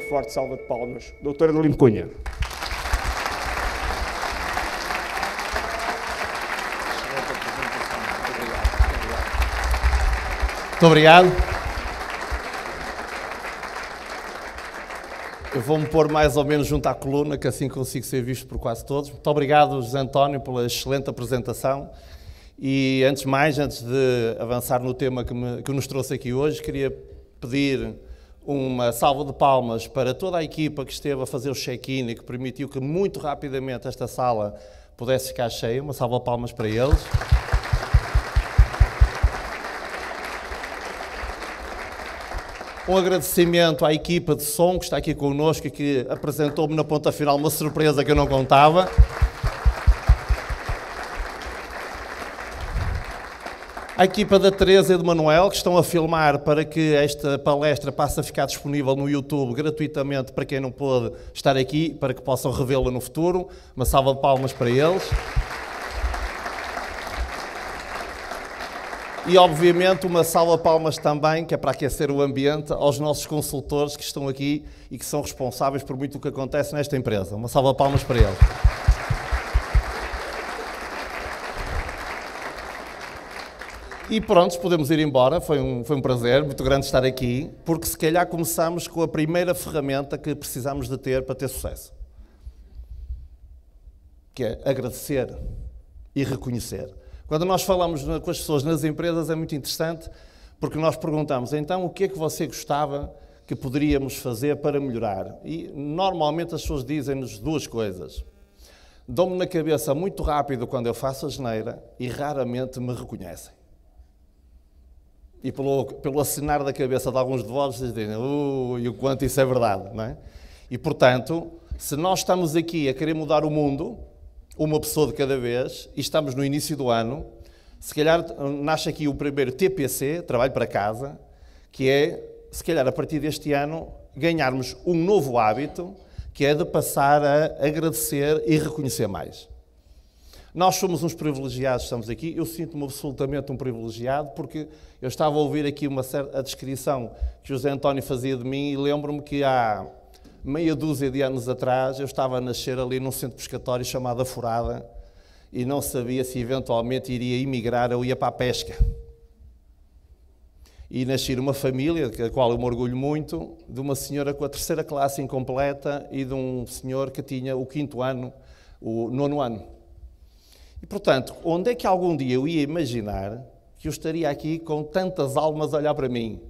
forte salva de palmas. Doutora Adelino Cunha. Muito obrigado. Eu vou-me pôr mais ou menos junto à coluna, que assim consigo ser visto por quase todos. Muito obrigado, José António, pela excelente apresentação. E antes de mais, antes de avançar no tema que, me, que nos trouxe aqui hoje, queria pedir uma salva de palmas para toda a equipa que esteve a fazer o check-in e que permitiu que muito rapidamente esta sala pudesse ficar cheia. Uma salva de palmas para eles. Um agradecimento à equipa de som que está aqui connosco e que apresentou-me na ponta final uma surpresa que eu não contava. A equipa da Teresa e do Manuel, que estão a filmar para que esta palestra passe a ficar disponível no YouTube gratuitamente para quem não pôde estar aqui, para que possam revê-la no futuro. Uma salva de palmas para eles. E, obviamente, uma salva de palmas também, que é para aquecer o ambiente, aos nossos consultores que estão aqui e que são responsáveis por muito o que acontece nesta empresa. Uma salva de palmas para eles. E pronto, podemos ir embora. Foi um, foi um prazer muito grande estar aqui, porque se calhar começamos com a primeira ferramenta que precisamos de ter para ter sucesso. Que é agradecer e reconhecer. Quando nós falamos com as pessoas nas empresas é muito interessante, porque nós perguntamos, então, o que é que você gostava que poderíamos fazer para melhorar? E normalmente as pessoas dizem-nos duas coisas. Dão-me na cabeça muito rápido quando eu faço a geneira e raramente me reconhecem e pelo, pelo acenar da cabeça de alguns de vós, vocês dizem, ui, uh, o quanto isso é verdade, não é? E, portanto, se nós estamos aqui a querer mudar o mundo, uma pessoa de cada vez, e estamos no início do ano, se calhar nasce aqui o primeiro TPC, Trabalho para Casa, que é, se calhar, a partir deste ano, ganharmos um novo hábito, que é de passar a agradecer e reconhecer mais. Nós somos uns privilegiados, estamos aqui. Eu sinto-me absolutamente um privilegiado, porque eu estava a ouvir aqui uma certa, a descrição que José António fazia de mim e lembro-me que há meia dúzia de anos atrás eu estava a nascer ali num centro pescatório chamado Furada e não sabia se eventualmente iria emigrar ou ia para a pesca. E nasci numa família, da qual eu me orgulho muito, de uma senhora com a terceira classe incompleta e de um senhor que tinha o quinto ano, o nono ano. E, portanto, onde é que algum dia eu ia imaginar que eu estaria aqui com tantas almas a olhar para mim?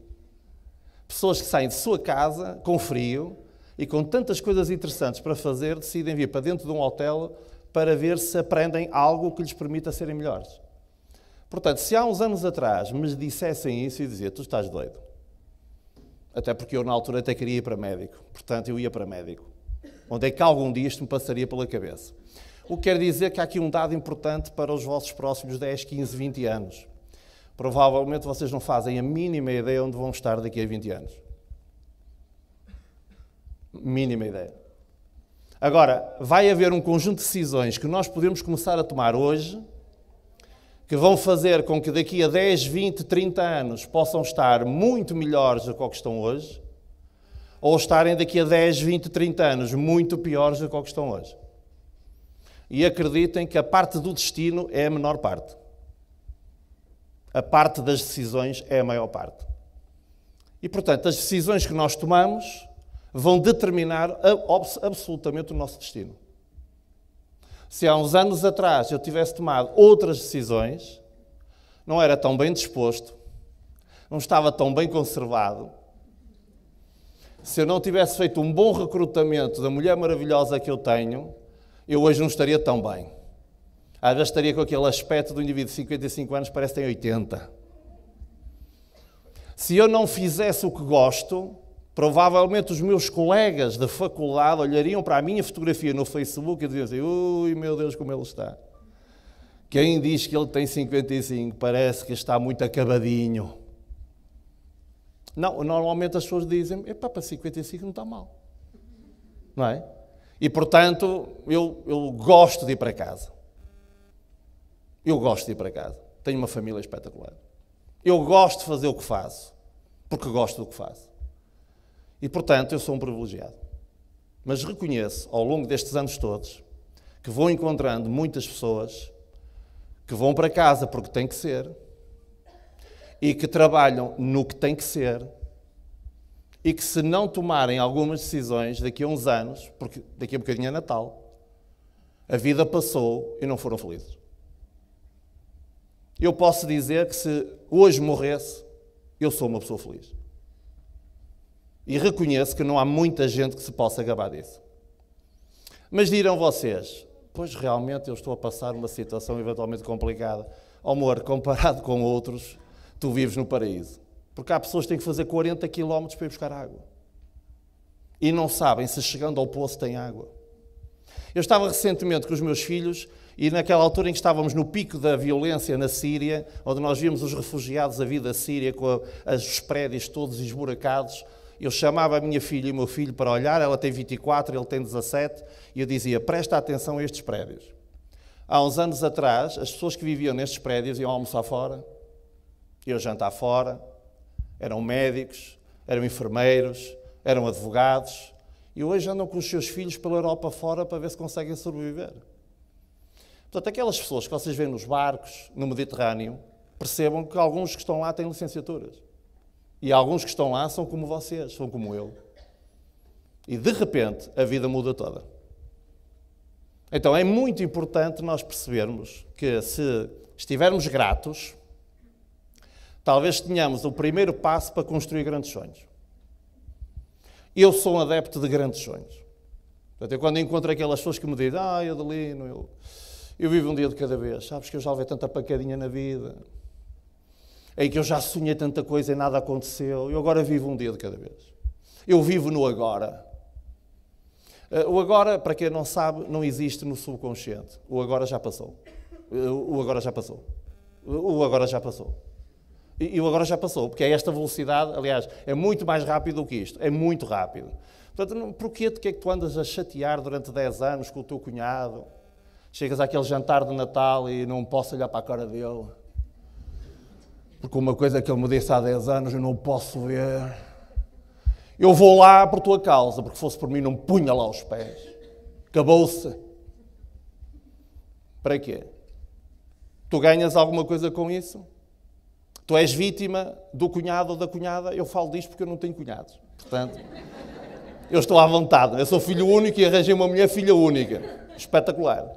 Pessoas que saem de sua casa com frio e com tantas coisas interessantes para fazer, decidem vir para dentro de um hotel para ver se aprendem algo que lhes permita serem melhores. Portanto, se há uns anos atrás me dissessem isso e dizia, tu estás doido. Até porque eu na altura até queria ir para médico. Portanto, eu ia para médico. Onde é que algum dia isto me passaria pela cabeça? o que quer dizer que há aqui um dado importante para os vossos próximos 10, 15, 20 anos. Provavelmente vocês não fazem a mínima ideia onde vão estar daqui a 20 anos. Mínima ideia. Agora, vai haver um conjunto de decisões que nós podemos começar a tomar hoje que vão fazer com que daqui a 10, 20, 30 anos possam estar muito melhores do que que estão hoje, ou estarem daqui a 10, 20, 30 anos muito piores do que, que estão hoje e acreditem que a parte do destino é a menor parte. A parte das decisões é a maior parte. E, portanto, as decisões que nós tomamos vão determinar absolutamente o nosso destino. Se há uns anos atrás eu tivesse tomado outras decisões, não era tão bem disposto, não estava tão bem conservado, se eu não tivesse feito um bom recrutamento da mulher maravilhosa que eu tenho, eu hoje não estaria tão bem. Às vezes estaria com aquele aspecto do indivíduo de 55 anos, parece que tem 80. Se eu não fizesse o que gosto, provavelmente os meus colegas da faculdade olhariam para a minha fotografia no Facebook e diziam assim: ui, meu Deus, como ele está. Quem diz que ele tem 55 parece que está muito acabadinho. Não, normalmente as pessoas dizem: epá, para 55 não está mal. Não é? E, portanto, eu, eu gosto de ir para casa. Eu gosto de ir para casa. Tenho uma família espetacular. Eu gosto de fazer o que faço, porque gosto do que faço. E, portanto, eu sou um privilegiado. Mas reconheço, ao longo destes anos todos, que vou encontrando muitas pessoas que vão para casa porque tem que ser e que trabalham no que tem que ser e que se não tomarem algumas decisões daqui a uns anos, porque daqui a um bocadinho é Natal, a vida passou e não foram felizes. Eu posso dizer que se hoje morresse, eu sou uma pessoa feliz. E reconheço que não há muita gente que se possa acabar disso. Mas dirão vocês, pois realmente eu estou a passar uma situação eventualmente complicada. Oh, amor, comparado com outros, tu vives no paraíso. Porque há pessoas que têm que fazer 40 quilómetros para ir buscar água. E não sabem se chegando ao poço tem água. Eu estava recentemente com os meus filhos e naquela altura em que estávamos no pico da violência na Síria, onde nós vimos os refugiados a vida da Síria com a, os prédios todos esburacados, eu chamava a minha filha e o meu filho para olhar, ela tem 24, ele tem 17, e eu dizia: presta atenção a estes prédios. Há uns anos atrás, as pessoas que viviam nestes prédios iam almoçar fora, iam jantar fora, eram médicos, eram enfermeiros, eram advogados e hoje andam com os seus filhos pela Europa fora para ver se conseguem sobreviver. Portanto, aquelas pessoas que vocês veem nos barcos, no Mediterrâneo, percebam que alguns que estão lá têm licenciaturas. E alguns que estão lá são como vocês, são como eu. E de repente a vida muda toda. Então é muito importante nós percebermos que se estivermos gratos talvez tenhamos o primeiro passo para construir grandes sonhos. Eu sou um adepto de grandes sonhos. Portanto, eu quando encontro aquelas pessoas que me dizem, ah, Adelino, eu, eu vivo um dia de cada vez, sabes que eu já levei tanta pancadinha na vida, é que eu já sonhei tanta coisa e nada aconteceu, eu agora vivo um dia de cada vez. Eu vivo no agora. Eh, o agora, para quem não sabe, não existe no subconsciente. O agora já passou. Eh, o agora já passou. O agora já passou. E o agora já passou, porque é esta velocidade, aliás, é muito mais rápido do que isto. É muito rápido. Portanto, porquê de que é que tu andas a chatear durante 10 anos com o teu cunhado? Chegas àquele jantar de Natal e não posso olhar para a cara dele. Porque uma coisa é que ele me disse há 10 anos eu não posso ver. Eu vou lá por tua causa, porque fosse por mim não punha lá os pés. Acabou-se. Para quê? Tu ganhas alguma coisa com isso? Tu és vítima do cunhado ou da cunhada. Eu falo disto porque eu não tenho cunhados. Portanto, eu estou à vontade. Eu sou filho único e arranjei uma mulher filha única. Espetacular.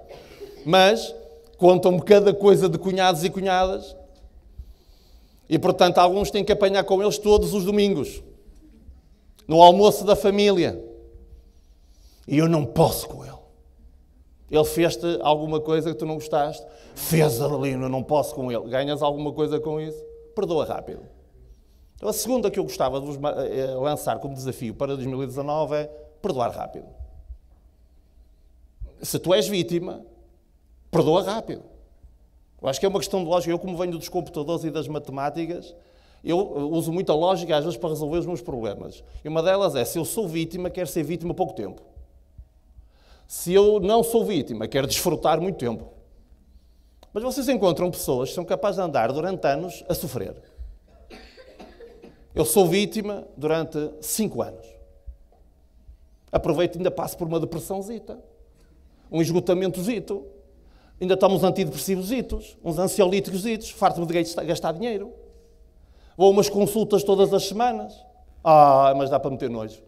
Mas contam-me cada coisa de cunhados e cunhadas. E, portanto, alguns têm que apanhar com eles todos os domingos. No almoço da família. E eu não posso com ele. Ele fez-te alguma coisa que tu não gostaste. Fez, Arlino, eu não posso com ele. Ganhas alguma coisa com isso? perdoa rápido. Então, a segunda que eu gostava de eh, eh, lançar como desafio para 2019 é perdoar rápido. Se tu és vítima, perdoa rápido. Eu acho que é uma questão de lógica. Eu, como venho dos computadores e das matemáticas, eu eh, uso muita lógica às vezes para resolver os meus problemas. E uma delas é: se eu sou vítima, quero ser vítima pouco tempo. Se eu não sou vítima, quero desfrutar muito tempo. Mas vocês encontram pessoas que são capazes de andar durante anos a sofrer. Eu sou vítima durante cinco anos. Aproveito e ainda passo por uma depressãozita, um esgotamentozito, ainda tomo uns antidepressivositos, uns ansiolíticositos, farto-me de gastar dinheiro. Vou a umas consultas todas as semanas. Ah, mas dá para meter nojo.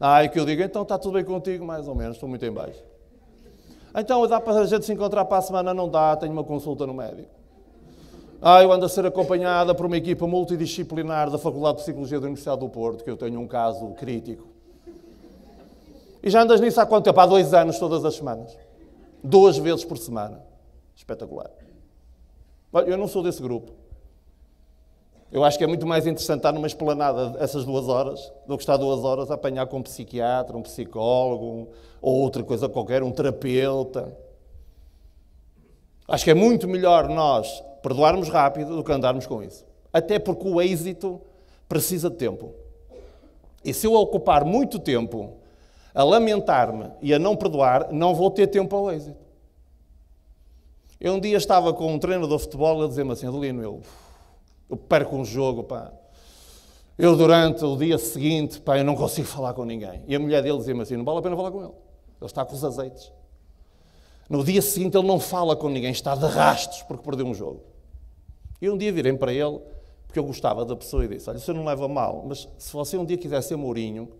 Ah, o é que eu digo, então está tudo bem contigo, mais ou menos, estou muito em baixo. Então dá para a gente se encontrar para a semana? Não dá, tenho uma consulta no médico. Ah, eu ando a ser acompanhada por uma equipa multidisciplinar da Faculdade de Psicologia da Universidade do Porto, que eu tenho um caso crítico. E já andas nisso há quanto tempo? Há dois anos, todas as semanas. Duas vezes por semana. Espetacular. Eu não sou desse grupo. Eu acho que é muito mais interessante estar numa esplanada essas duas horas do que estar duas horas a apanhar com um psiquiatra, um psicólogo ou outra coisa qualquer, um terapeuta. Acho que é muito melhor nós perdoarmos rápido do que andarmos com isso. Até porque o êxito precisa de tempo. E se eu ocupar muito tempo a lamentar-me e a não perdoar, não vou ter tempo ao êxito. Eu um dia estava com um treinador de futebol a dizer-me assim, Adelino, eu eu perco um jogo, pá. Eu, durante o dia seguinte, pá, eu não consigo falar com ninguém. E a mulher dele dizia-me assim: não vale a pena falar com ele. Ele está com os azeites. No dia seguinte, ele não fala com ninguém, está de rastos porque perdeu um jogo. E um dia virei para ele, porque eu gostava da pessoa, e disse: Olha, você não leva mal, mas se você um dia quiser ser Mourinho,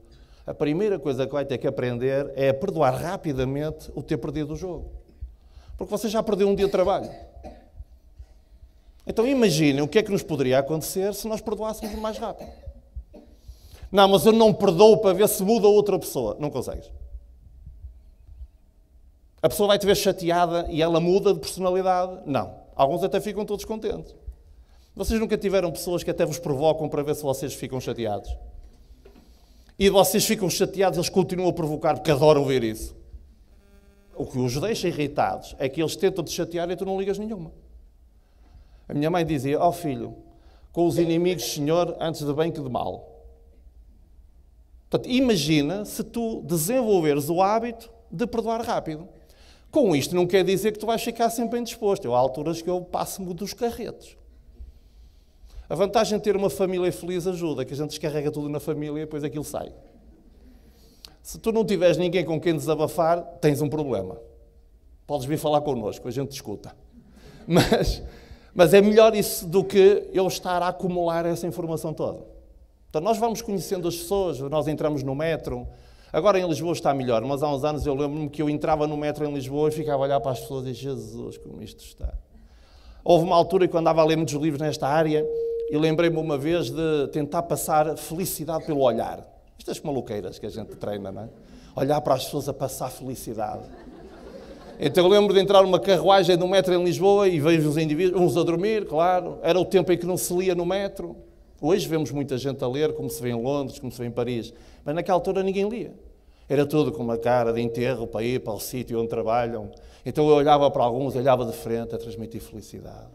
a primeira coisa que vai ter que aprender é a perdoar rapidamente o ter perdido o jogo. Porque você já perdeu um dia de trabalho. Então imaginem o que é que nos poderia acontecer se nós perdoássemos mais rápido. Não, mas eu não perdoo para ver se muda outra pessoa. Não consegues. A pessoa vai te ver chateada e ela muda de personalidade? Não. Alguns até ficam todos contentes. Vocês nunca tiveram pessoas que até vos provocam para ver se vocês ficam chateados? E vocês ficam chateados, eles continuam a provocar, porque adoram ver isso. O que os deixa irritados é que eles tentam te chatear e tu não ligas nenhuma. A minha mãe dizia: Ó oh, filho, com os inimigos, Senhor, antes de bem que de mal. Portanto, imagina se tu desenvolveres o hábito de perdoar rápido. Com isto não quer dizer que tu vais ficar sempre indisposto. Eu há alturas que eu passo-me dos carretos. A vantagem de ter uma família feliz ajuda, que a gente descarrega tudo na família e depois aquilo sai. Se tu não tiveres ninguém com quem desabafar, tens um problema. Podes vir falar connosco, a gente discuta. Mas mas é melhor isso do que eu estar a acumular essa informação toda. Então nós vamos conhecendo as pessoas, nós entramos no metro. Agora em Lisboa está melhor, mas há uns anos eu lembro-me que eu entrava no metro em Lisboa e ficava a olhar para as pessoas e dizia, Jesus, como isto está. Houve uma altura que eu andava a ler muitos livros nesta área e lembrei-me uma vez de tentar passar felicidade pelo olhar. Estas maluqueiras que a gente treina, não é? Olhar para as pessoas a passar felicidade. Então eu lembro de entrar numa carruagem no metro em Lisboa e vejo os indivíduos, uns a dormir, claro. Era o tempo em que não se lia no metro. Hoje vemos muita gente a ler, como se vê em Londres, como se vê em Paris. Mas naquela altura ninguém lia. Era tudo com uma cara de enterro para ir para o sítio onde trabalham. Então eu olhava para alguns, olhava de frente a transmitir felicidade.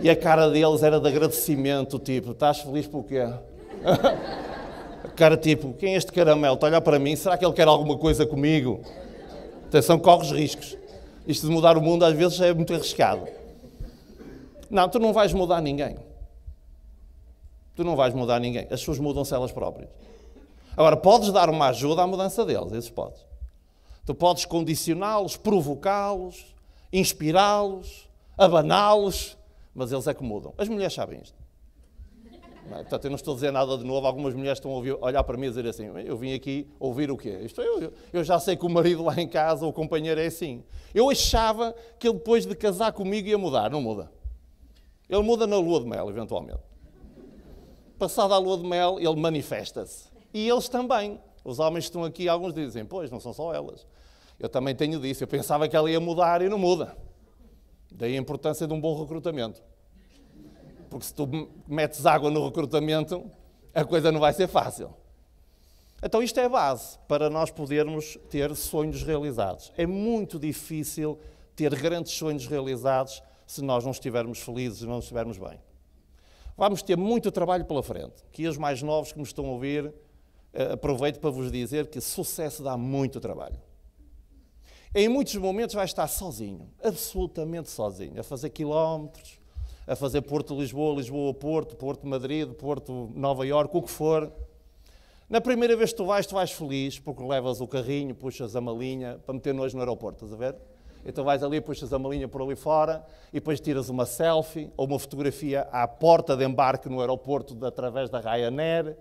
E a cara deles era de agradecimento, tipo, estás feliz por quê? cara tipo, quem é este caramelo? Está a olhar para mim, será que ele quer alguma coisa comigo? Atenção, corres riscos. Isto de mudar o mundo às vezes é muito arriscado. Não, tu não vais mudar ninguém. Tu não vais mudar ninguém. As pessoas mudam-se elas próprias. Agora, podes dar uma ajuda à mudança deles, esses podes. Tu podes condicioná-los, provocá-los, inspirá-los, abaná-los, mas eles é que mudam. As mulheres sabem isto. É? Portanto, eu não estou a dizer nada de novo. Algumas mulheres estão a ouvir, olhar para mim e dizer assim: Eu vim aqui ouvir o quê? Isto eu, eu já sei que o marido lá em casa, o companheiro, é assim. Eu achava que ele depois de casar comigo ia mudar. Não muda. Ele muda na lua de mel, eventualmente. Passada a lua de mel, ele manifesta-se. E eles também. Os homens estão aqui, alguns dizem: Pois, não são só elas. Eu também tenho disso. Eu pensava que ela ia mudar e não muda. Daí a importância de um bom recrutamento. Porque se tu metes água no recrutamento, a coisa não vai ser fácil. Então, isto é a base para nós podermos ter sonhos realizados. É muito difícil ter grandes sonhos realizados se nós não estivermos felizes, e não estivermos bem. Vamos ter muito trabalho pela frente. Que os mais novos que me estão a ouvir, eh, aproveito para vos dizer que sucesso dá muito trabalho. Em muitos momentos vai estar sozinho, absolutamente sozinho, a fazer quilómetros, a fazer Porto-Lisboa, Lisboa-Porto, Porto-Madrid, Porto-Nova Iorque, o que for. Na primeira vez que tu vais, tu vais feliz, porque levas o carrinho, puxas a malinha, para meter nós no aeroporto, estás a ver? Então vais ali, puxas a malinha por ali fora e depois tiras uma selfie ou uma fotografia à porta de embarque no aeroporto de, através da Ryanair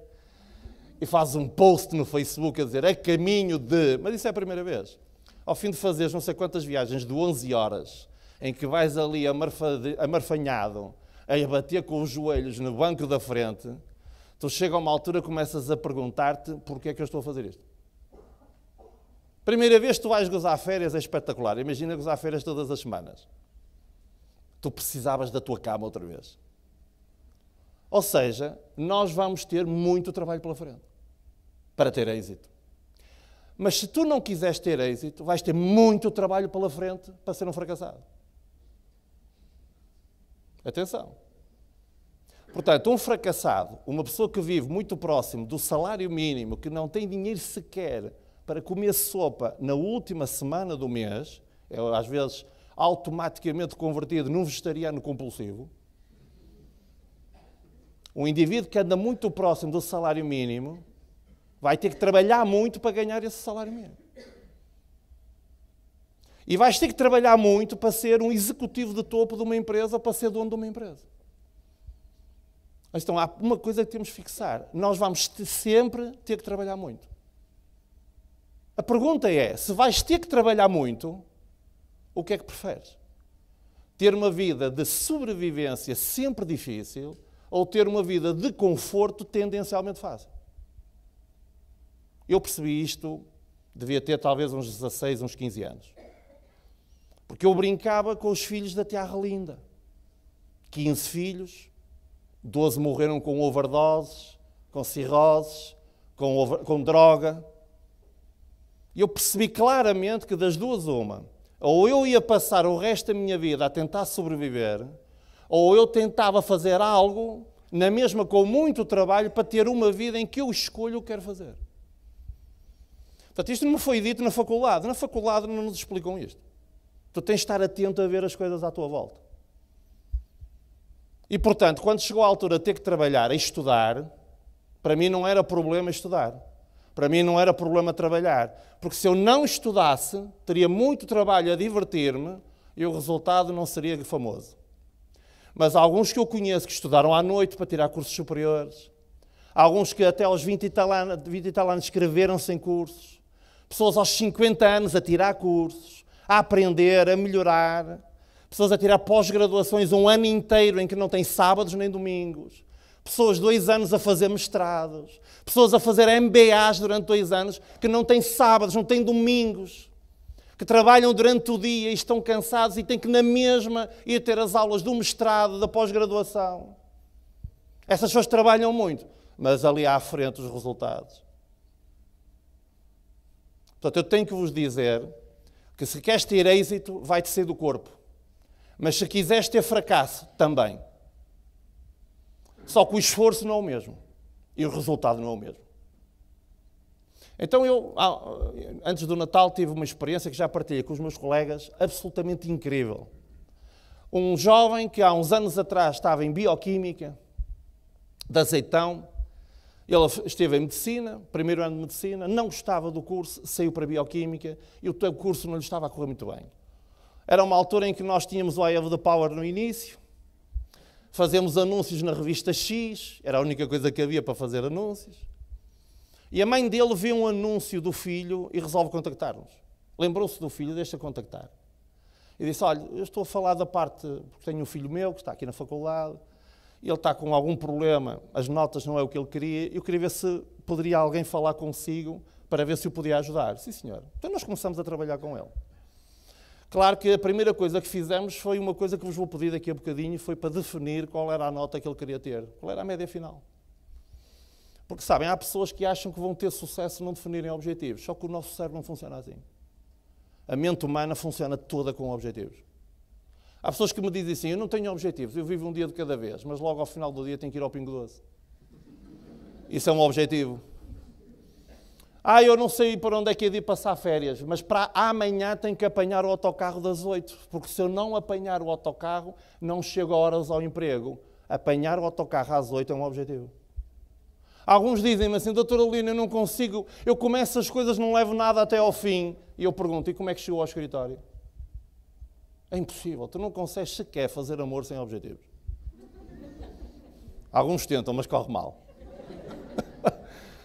e fazes um post no Facebook a dizer é caminho de. Mas isso é a primeira vez. Ao fim de fazeres não sei quantas viagens de 11 horas em que vais ali amarfanhado, a bater com os joelhos no banco da frente, tu chega a uma altura começas a perguntar-te porquê é que eu estou a fazer isto. Primeira vez que tu vais gozar férias é espetacular. Imagina gozar férias todas as semanas. Tu precisavas da tua cama outra vez. Ou seja, nós vamos ter muito trabalho pela frente para ter êxito. Mas se tu não quiseres ter êxito, vais ter muito trabalho pela frente para ser um fracassado. Atenção. Portanto, um fracassado, uma pessoa que vive muito próximo do salário mínimo, que não tem dinheiro sequer para comer sopa na última semana do mês, é às vezes automaticamente convertido num vegetariano compulsivo. Um indivíduo que anda muito próximo do salário mínimo vai ter que trabalhar muito para ganhar esse salário mínimo. E vais ter que trabalhar muito para ser um executivo de topo de uma empresa, ou para ser dono de uma empresa. Então, há uma coisa que temos que fixar. Nós vamos sempre ter que trabalhar muito. A pergunta é, se vais ter que trabalhar muito, o que é que preferes? Ter uma vida de sobrevivência sempre difícil ou ter uma vida de conforto tendencialmente fácil? Eu percebi isto, devia ter talvez uns 16, uns 15 anos. Porque eu brincava com os filhos da Terra Linda. 15 filhos, 12 morreram com overdoses, com cirroses, com, over, com droga. E eu percebi claramente que das duas, uma, ou eu ia passar o resto da minha vida a tentar sobreviver, ou eu tentava fazer algo, na mesma com muito trabalho, para ter uma vida em que eu escolho o que quero fazer. Portanto, isto não me foi dito na faculdade. Na faculdade não nos explicam isto. Tu tens de estar atento a ver as coisas à tua volta. E portanto, quando chegou a altura de ter que trabalhar e estudar, para mim não era problema estudar. Para mim não era problema trabalhar. Porque se eu não estudasse, teria muito trabalho a divertir-me e o resultado não seria famoso. Mas há alguns que eu conheço que estudaram à noite para tirar cursos superiores. Há alguns que até aos 20 e tal anos, anos escreveram-se cursos. Pessoas aos 50 anos a tirar cursos a aprender, a melhorar. Pessoas a tirar pós-graduações um ano inteiro em que não tem sábados nem domingos. Pessoas dois anos a fazer mestrados. Pessoas a fazer MBAs durante dois anos que não têm sábados, não têm domingos. Que trabalham durante o dia e estão cansados e têm que, na mesma, ir ter as aulas do mestrado, da pós-graduação. Essas pessoas trabalham muito, mas ali à frente os resultados. Portanto, eu tenho que vos dizer que se queres ter êxito, vai-te ser do corpo. Mas se quiseres ter fracasso, também. Só que o esforço não é o mesmo. E o resultado não é o mesmo. Então eu, ah, antes do Natal, tive uma experiência que já partilhei com os meus colegas, absolutamente incrível. Um jovem que há uns anos atrás estava em bioquímica, de azeitão, ele esteve em medicina, primeiro ano de medicina, não gostava do curso, saiu para bioquímica e o curso não lhe estava a correr muito bem. Era uma altura em que nós tínhamos o I Have the Power no início, fazemos anúncios na revista X, era a única coisa que havia para fazer anúncios. E a mãe dele vê um anúncio do filho e resolve contactar-nos. Lembrou-se do filho, deixa contactar. E disse: Olha, eu estou a falar da parte, porque tenho um filho meu que está aqui na faculdade, ele está com algum problema, as notas não é o que ele queria, eu queria ver se poderia alguém falar consigo para ver se o podia ajudar. Sim, senhor. Então nós começamos a trabalhar com ele. Claro que a primeira coisa que fizemos foi uma coisa que vos vou pedir daqui a bocadinho, foi para definir qual era a nota que ele queria ter, qual era a média final. Porque sabem, há pessoas que acham que vão ter sucesso não definirem objetivos, só que o nosso cérebro não funciona assim. A mente humana funciona toda com objetivos. Há pessoas que me dizem assim: eu não tenho objetivos, eu vivo um dia de cada vez, mas logo ao final do dia tenho que ir ao Pingo Doce. Isso é um objetivo. Ah, eu não sei para onde é que é de ir passar férias, mas para amanhã tenho que apanhar o autocarro das oito, porque se eu não apanhar o autocarro, não chego a horas ao emprego. Apanhar o autocarro às oito é um objetivo. Alguns dizem-me assim, doutor Alina, eu não consigo, eu começo as coisas, não levo nada até ao fim. E eu pergunto, e como é que chegou ao escritório? É impossível. Tu não consegues sequer fazer amor sem objetivos. Alguns tentam, mas corre mal.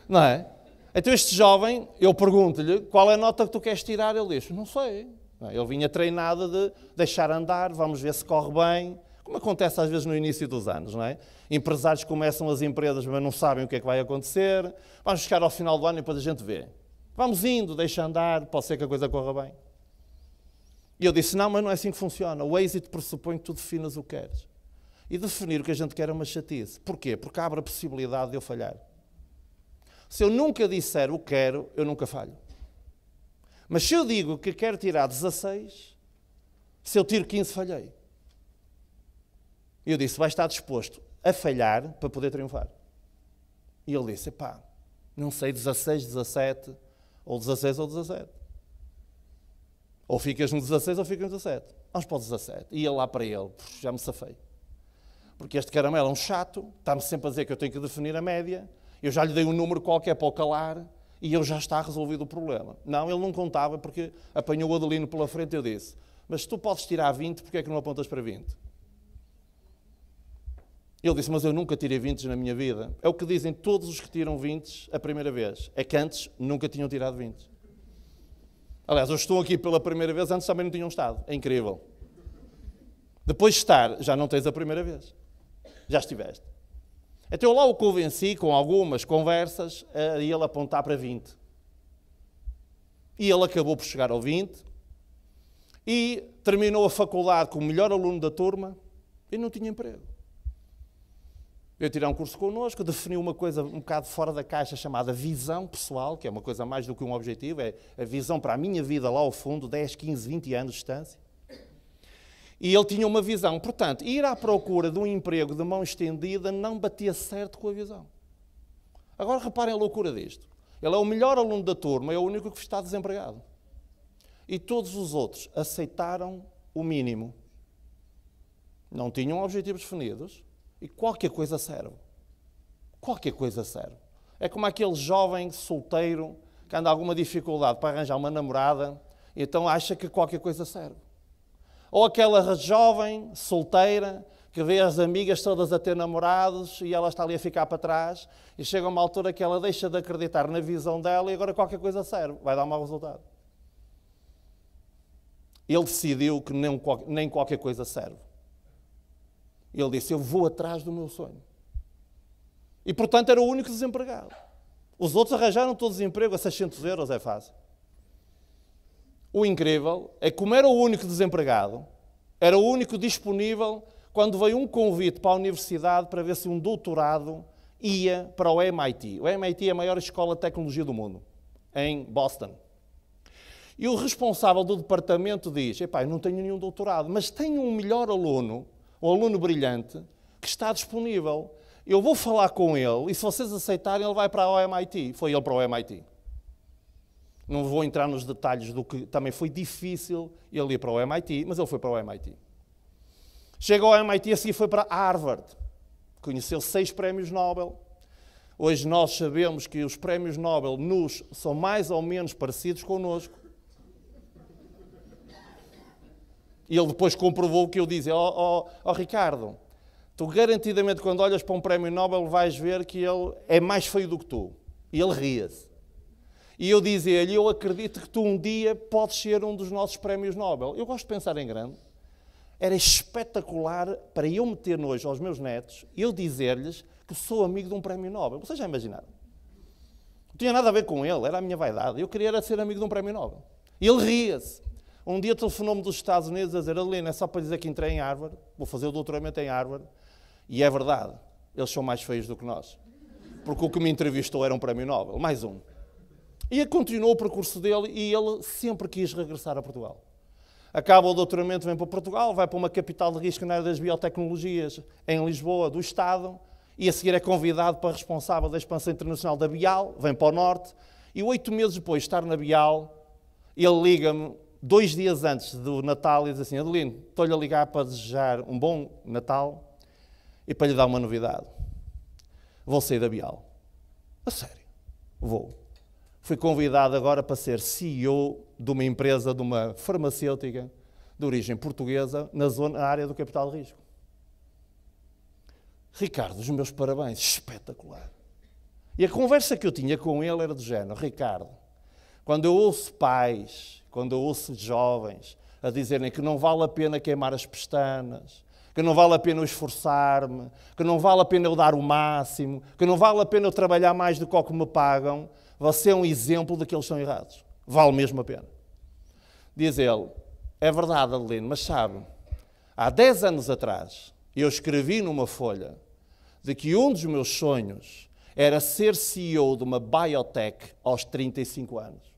não é? Então, este jovem, eu pergunto-lhe qual é a nota que tu queres tirar. Ele diz: Não sei. É? Ele vinha treinado de deixar andar, vamos ver se corre bem. Como acontece às vezes no início dos anos, não é? Empresários começam as empresas, mas não sabem o que é que vai acontecer. Vamos chegar ao final do ano e depois a gente vê. Vamos indo, deixa andar, pode ser que a coisa corra bem. E eu disse: Não, mas não é assim que funciona. O êxito pressupõe que tu definas o que queres. E definir o que a gente quer é uma chatice. Porquê? Porque abre a possibilidade de eu falhar. Se eu nunca disser o que quero, eu nunca falho. Mas se eu digo que quero tirar 16, se eu tiro 15, falhei. E eu disse: Vai estar disposto a falhar para poder triunfar. E ele disse: Pá, não sei, 16, 17, ou 16 ou 17. Ou ficas no 16 ou ficas no 17. Vamos para o 17. E ele lá para ele, já me safei. Porque este caramelo é um chato, está-me sempre a dizer que eu tenho que definir a média, eu já lhe dei um número qualquer para o calar e ele já está resolvido o problema. Não, ele não contava porque apanhou o Adelino pela frente e eu disse: Mas tu podes tirar 20, porque é que não apontas para 20? Ele disse: Mas eu nunca tirei 20 na minha vida. É o que dizem todos os que tiram 20 a primeira vez. É que antes nunca tinham tirado 20. Aliás, eu estou aqui pela primeira vez, antes também não tinham estado. É incrível. Depois de estar, já não tens a primeira vez. Já estiveste. Até então eu lá o convenci, com algumas conversas, a ele apontar para 20. E ele acabou por chegar ao 20 e terminou a faculdade como o melhor aluno da turma e não tinha emprego. Eu tirei um curso connosco, defini uma coisa um bocado fora da caixa chamada visão pessoal, que é uma coisa mais do que um objetivo, é a visão para a minha vida lá ao fundo, 10, 15, 20 anos de distância. E ele tinha uma visão. Portanto, ir à procura de um emprego de mão estendida não batia certo com a visão. Agora reparem a loucura disto. Ele é o melhor aluno da turma, é o único que está desempregado. E todos os outros aceitaram o mínimo. Não tinham objetivos definidos, e qualquer coisa serve. Qualquer coisa serve. É como aquele jovem solteiro que anda alguma dificuldade para arranjar uma namorada, então acha que qualquer coisa serve. Ou aquela jovem solteira que vê as amigas todas a ter namorados e ela está ali a ficar para trás e chega uma altura que ela deixa de acreditar na visão dela e agora qualquer coisa serve, vai dar um mau resultado. Ele decidiu que nem qualquer coisa serve. Ele disse: Eu vou atrás do meu sonho. E portanto era o único desempregado. Os outros arranjaram todos emprego a 600 euros, é fácil. O incrível é que, como era o único desempregado, era o único disponível quando veio um convite para a universidade para ver se um doutorado ia para o MIT. O MIT é a maior escola de tecnologia do mundo, em Boston. E o responsável do departamento diz: Epá, eu não tenho nenhum doutorado, mas tenho um melhor aluno o aluno brilhante, que está disponível. Eu vou falar com ele e se vocês aceitarem, ele vai para o MIT. Foi ele para o MIT. Não vou entrar nos detalhes do que também foi difícil ele ir para o MIT, mas ele foi para o MIT. Chegou ao MIT, e assim foi para Harvard. Conheceu seis prémios Nobel. Hoje nós sabemos que os prémios Nobel nos são mais ou menos parecidos connosco. E ele depois comprovou o que eu dizia. Ó oh, oh, oh, Ricardo, tu garantidamente quando olhas para um prémio Nobel vais ver que ele é mais feio do que tu. E ele ria-se. E eu dizia-lhe, eu acredito que tu um dia podes ser um dos nossos prémios Nobel. Eu gosto de pensar em grande. Era espetacular para eu meter nojo aos meus netos, eu dizer-lhes que sou amigo de um prémio Nobel. Vocês já imaginaram? Não tinha nada a ver com ele, era a minha vaidade. Eu queria ser amigo de um prémio Nobel. E ele ria-se. Um dia telefonou-me dos Estados Unidos a dizer: Adelina, é só para dizer que entrei em Harvard, vou fazer o doutoramento em Harvard. E é verdade, eles são mais feios do que nós. Porque o que me entrevistou era um prémio Nobel, mais um. E continuou o percurso dele e ele sempre quis regressar a Portugal. Acaba o doutoramento, vem para Portugal, vai para uma capital de risco na área das biotecnologias, em Lisboa, do Estado, e a seguir é convidado para responsável da expansão internacional da Bial, vem para o Norte, e oito meses depois de estar na Bial, ele liga-me dois dias antes do Natal, e diz assim: Adelino, estou-lhe a ligar para desejar um bom Natal e para lhe dar uma novidade. Vou sair da Bial. A sério, vou. Fui convidado agora para ser CEO de uma empresa, de uma farmacêutica de origem portuguesa, na, zona, na área do capital de risco. Ricardo, os meus parabéns, espetacular. E a conversa que eu tinha com ele era do género: Ricardo, quando eu ouço pais quando eu ouço jovens a dizerem que não vale a pena queimar as pestanas, que não vale a pena eu esforçar-me, que não vale a pena eu dar o máximo, que não vale a pena eu trabalhar mais do que o que me pagam, você é um exemplo de que eles são errados. Vale mesmo a pena. Diz ele, é verdade, Adelino, mas sabe, há 10 anos atrás, eu escrevi numa folha de que um dos meus sonhos era ser CEO de uma biotech aos 35 anos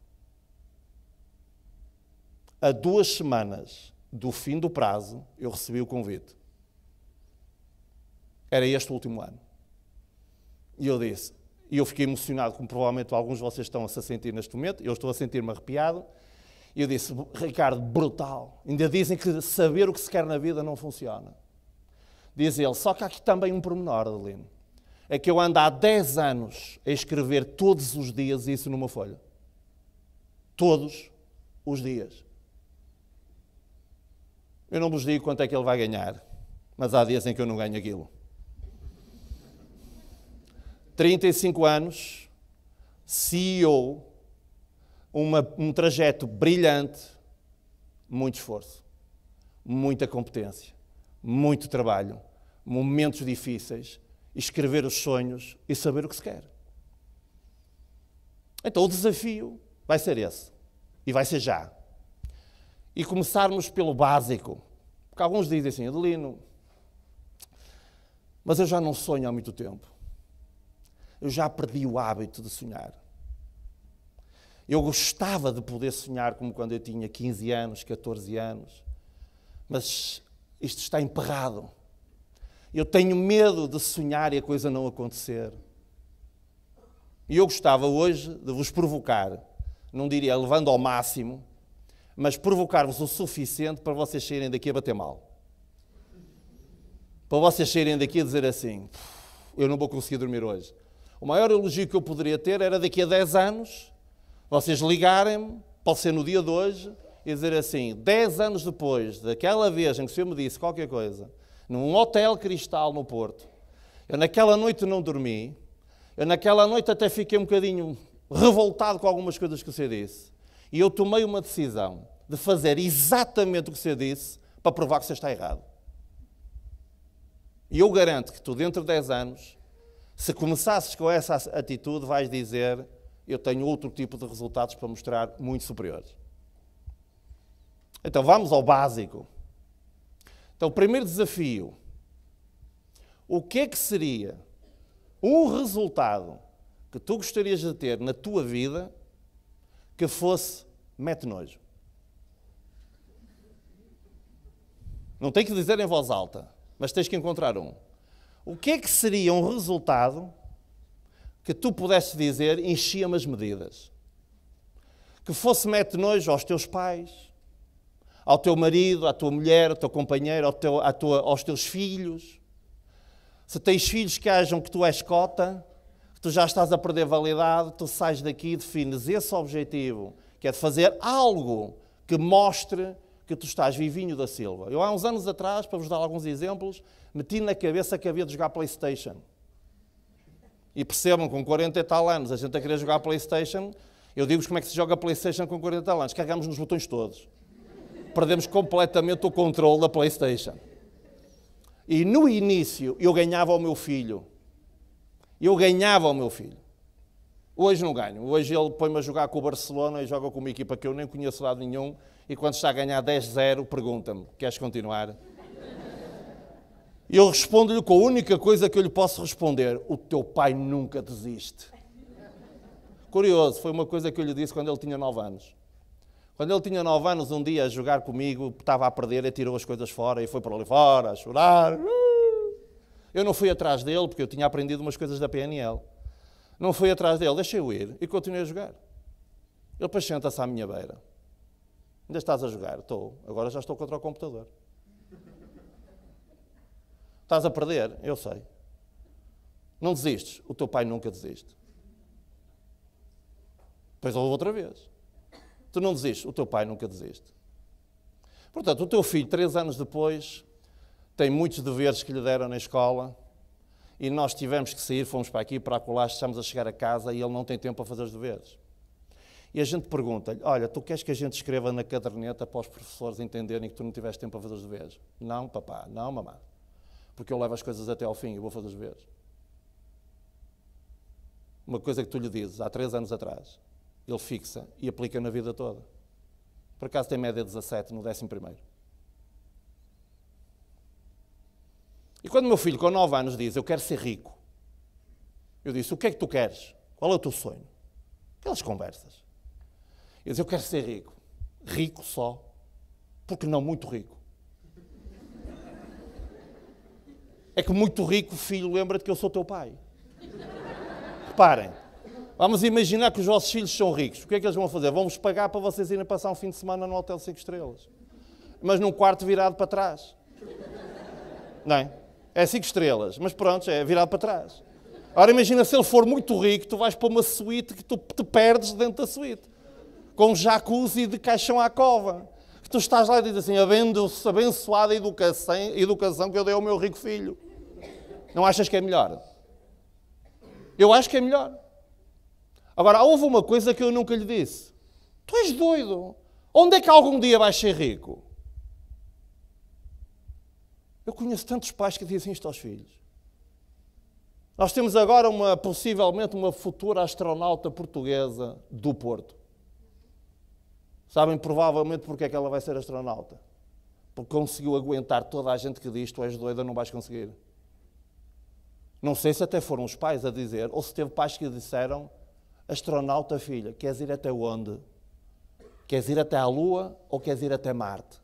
a duas semanas do fim do prazo, eu recebi o convite. Era este o último ano. E eu disse, e eu fiquei emocionado, como provavelmente alguns de vocês estão a se sentir neste momento, eu estou a sentir-me arrepiado, e eu disse, Ricardo, brutal. Ainda dizem que saber o que se quer na vida não funciona. Diz ele, só que há aqui também um pormenor, Adelino. É que eu ando há 10 anos a escrever todos os dias isso numa folha. Todos os dias. Eu não vos digo quanto é que ele vai ganhar, mas há dias em que eu não ganho aquilo. 35 anos, CEO, uma, um trajeto brilhante, muito esforço, muita competência, muito trabalho, momentos difíceis, escrever os sonhos e saber o que se quer. Então o desafio vai ser esse. E vai ser já e começarmos pelo básico. Porque alguns dizem assim, Adelino, mas eu já não sonho há muito tempo. Eu já perdi o hábito de sonhar. Eu gostava de poder sonhar como quando eu tinha 15 anos, 14 anos, mas isto está emperrado. Eu tenho medo de sonhar e a coisa não acontecer. E eu gostava hoje de vos provocar, não diria levando ao máximo, mas provocar-vos o suficiente para vocês saírem daqui a bater mal. Para vocês saírem daqui a dizer assim: eu não vou conseguir dormir hoje. O maior elogio que eu poderia ter era daqui a 10 anos, vocês ligarem-me, pode ser no dia de hoje, e dizer assim: 10 anos depois daquela vez em que o senhor me disse qualquer coisa, num hotel cristal no Porto, eu naquela noite não dormi, eu naquela noite até fiquei um bocadinho revoltado com algumas coisas que o senhor disse. E eu tomei uma decisão de fazer exatamente o que você disse para provar que você está errado. E eu garanto que tu, dentro de 10 anos, se começasses com essa atitude, vais dizer: Eu tenho outro tipo de resultados para mostrar muito superiores. Então vamos ao básico. Então, o primeiro desafio: o que é que seria um resultado que tu gostarias de ter na tua vida que fosse mete nojo. Não tem que dizer em voz alta, mas tens que encontrar um. O que é que seria um resultado que tu pudesse dizer enchia-me as medidas? Que fosse mete nojo aos teus pais, ao teu marido, à tua mulher, ao teu companheiro, ao teu, à tua, aos teus filhos. Se tens filhos que acham que tu és cota, tu já estás a perder validade, tu sais daqui e defines esse objetivo, que é de fazer algo que mostre que tu estás vivinho da Silva. Eu há uns anos atrás, para vos dar alguns exemplos, meti na cabeça que havia de jogar Playstation. E percebam, com 40 e tal anos, a gente a querer jogar Playstation, eu digo-vos como é que se joga Playstation com 40 e tal anos. Carregamos nos botões todos. Perdemos completamente o controle da Playstation. E no início eu ganhava ao meu filho. Eu ganhava ao meu filho. Hoje não ganho. Hoje ele põe-me a jogar com o Barcelona e joga com uma equipa que eu nem conheço lado nenhum. E quando está a ganhar 10-0, pergunta-me: queres continuar? Eu respondo-lhe com a única coisa que eu lhe posso responder: o teu pai nunca desiste. Curioso, foi uma coisa que eu lhe disse quando ele tinha 9 anos. Quando ele tinha 9 anos, um dia a jogar comigo, estava a perder, e tirou as coisas fora e foi para ali fora a chorar. Eu não fui atrás dele porque eu tinha aprendido umas coisas da PNL. Não fui atrás dele, deixei-o ir e continuei a jogar. Ele depois senta-se à minha beira. Ainda estás a jogar? Estou. Agora já estou contra o computador. Estás a perder? Eu sei. Não desistes? O teu pai nunca desiste. Depois houve outra vez. Tu não desistes? O teu pai nunca desiste. Portanto, o teu filho, três anos depois, tem muitos deveres que lhe deram na escola e nós tivemos que sair, fomos para aqui, para acolá, estamos a chegar a casa e ele não tem tempo para fazer os deveres. E a gente pergunta-lhe: Olha, tu queres que a gente escreva na caderneta para os professores entenderem que tu não tiveste tempo para fazer os deveres? Não, papá, não, mamá. Porque eu levo as coisas até ao fim e vou fazer os deveres. Uma coisa que tu lhe dizes há três anos atrás, ele fixa e aplica na vida toda. Por acaso tem média 17 no décimo primeiro. E quando meu filho, com 9 anos, diz: Eu quero ser rico, eu disse: O que é que tu queres? Qual é o teu sonho? Aquelas conversas. Ele diz: Eu quero ser rico. Rico só. Porque não muito rico. É que muito rico, filho, lembra-te que eu sou teu pai. Reparem, vamos imaginar que os vossos filhos são ricos. O que é que eles vão fazer? Vão-vos pagar para vocês irem passar um fim de semana no Hotel 5 Estrelas. Mas num quarto virado para trás. Não é? É cinco estrelas, mas pronto, é virado para trás. Ora, imagina se ele for muito rico, tu vais para uma suíte que tu te perdes dentro da suíte. Com jacuzzi de caixão à cova. Tu estás lá e dizes assim, abençoada educação, educação que eu dei ao meu rico filho. Não achas que é melhor? Eu acho que é melhor. Agora, houve uma coisa que eu nunca lhe disse. Tu és doido. Onde é que algum dia vais ser rico? Eu conheço tantos pais que dizem isto aos filhos. Nós temos agora uma, possivelmente uma futura astronauta portuguesa do Porto. Sabem provavelmente porque é que ela vai ser astronauta? Porque conseguiu aguentar toda a gente que diz tu és doida, não vais conseguir. Não sei se até foram os pais a dizer, ou se teve pais que disseram astronauta filha, queres ir até onde? Queres ir até a Lua ou queres ir até Marte?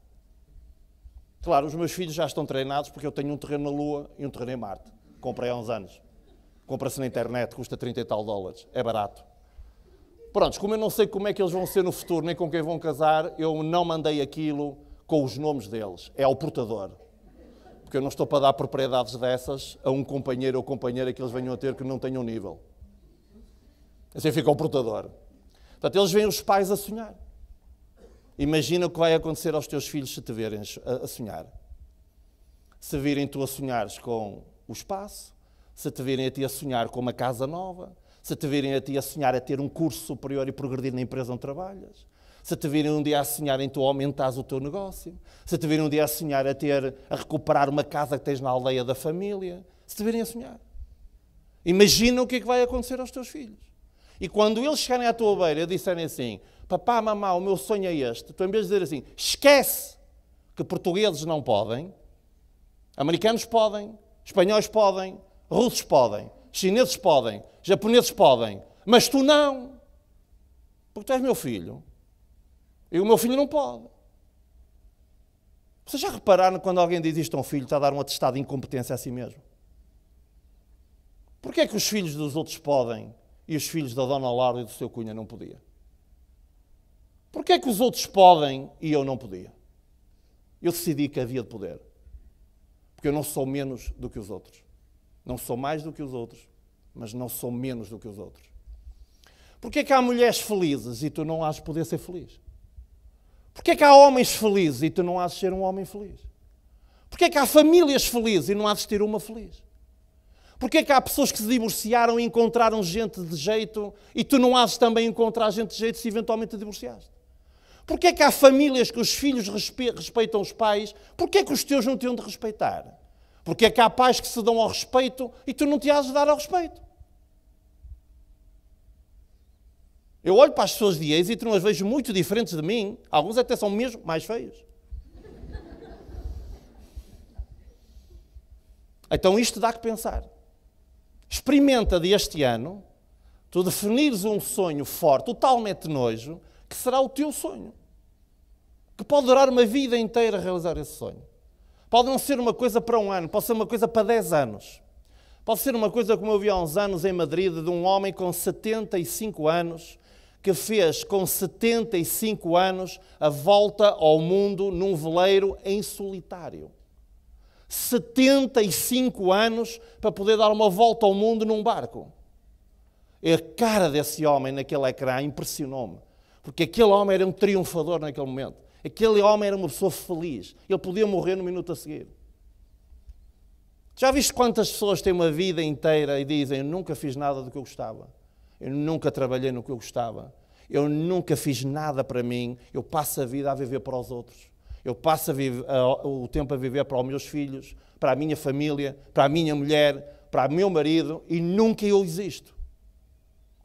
Claro, os meus filhos já estão treinados porque eu tenho um terreno na Lua e um terreno em Marte. Comprei há uns anos. Compra-se na internet, custa 30 e tal dólares. É barato. Prontos, como eu não sei como é que eles vão ser no futuro, nem com quem vão casar, eu não mandei aquilo com os nomes deles. É ao portador. Porque eu não estou para dar propriedades dessas a um companheiro ou companheira que eles venham a ter que não tenham nível. Assim fica o portador. Portanto, eles veem os pais a sonhar. Imagina o que vai acontecer aos teus filhos se te verem a sonhar. Se virem tu a sonhares com o espaço, se te virem a ti a sonhar com uma casa nova, se te virem a ti a sonhar a ter um curso superior e progredir na empresa onde trabalhas, se te virem um dia a sonhar em tu aumentares o teu negócio, se te virem um dia a sonhar a ter a recuperar uma casa que tens na aldeia da família, se te virem a sonhar. Imagina o que é que vai acontecer aos teus filhos. E quando eles chegarem à tua beira e disserem assim: papá, mamá, o meu sonho é este, tu então, em vez de dizer assim, esquece que portugueses não podem, americanos podem, espanhóis podem, russos podem, chineses podem, japoneses podem, mas tu não, porque tu és meu filho e o meu filho não pode. Vocês já repararam quando alguém diz isto a um filho, está a dar um atestado de incompetência a si mesmo? Porquê é que os filhos dos outros podem e os filhos da Dona Laura e do seu Cunha não podiam? Porquê é que os outros podem e eu não podia? Eu decidi que havia de poder. Porque eu não sou menos do que os outros. Não sou mais do que os outros, mas não sou menos do que os outros. Porquê é que há mulheres felizes e tu não has de poder ser feliz? Porquê é que há homens felizes e tu não has de ser um homem feliz? Porquê é que há famílias felizes e não há de ter uma feliz? Porquê é que há pessoas que se divorciaram e encontraram gente de jeito e tu não has também encontrar gente de jeito se eventualmente te divorciaste? Porquê é que há famílias que os filhos respeitam os pais? Porquê é que os teus não te de respeitar? Porquê é que há pais que se dão ao respeito e tu não te has de dar ao respeito? Eu olho para as pessoas de êxito e não as vejo muito diferentes de mim. Alguns até são mesmo mais feios. Então isto dá que pensar. Experimenta de este ano, tu definires um sonho forte, totalmente nojo, que será o teu sonho. Que pode durar uma vida inteira realizar esse sonho. Pode não ser uma coisa para um ano, pode ser uma coisa para 10 anos. Pode ser uma coisa como eu vi há uns anos em Madrid, de um homem com 75 anos, que fez com 75 anos a volta ao mundo num veleiro em solitário. 75 anos para poder dar uma volta ao mundo num barco. E a cara desse homem naquele ecrã impressionou-me. Porque aquele homem era um triunfador naquele momento. Aquele homem era uma pessoa feliz. Ele podia morrer no minuto a seguir. Já viste quantas pessoas têm uma vida inteira e dizem: Eu nunca fiz nada do que eu gostava. Eu nunca trabalhei no que eu gostava. Eu nunca fiz nada para mim. Eu passo a vida a viver para os outros. Eu passo a, o tempo a viver para os meus filhos, para a minha família, para a minha mulher, para o meu marido e nunca eu existo.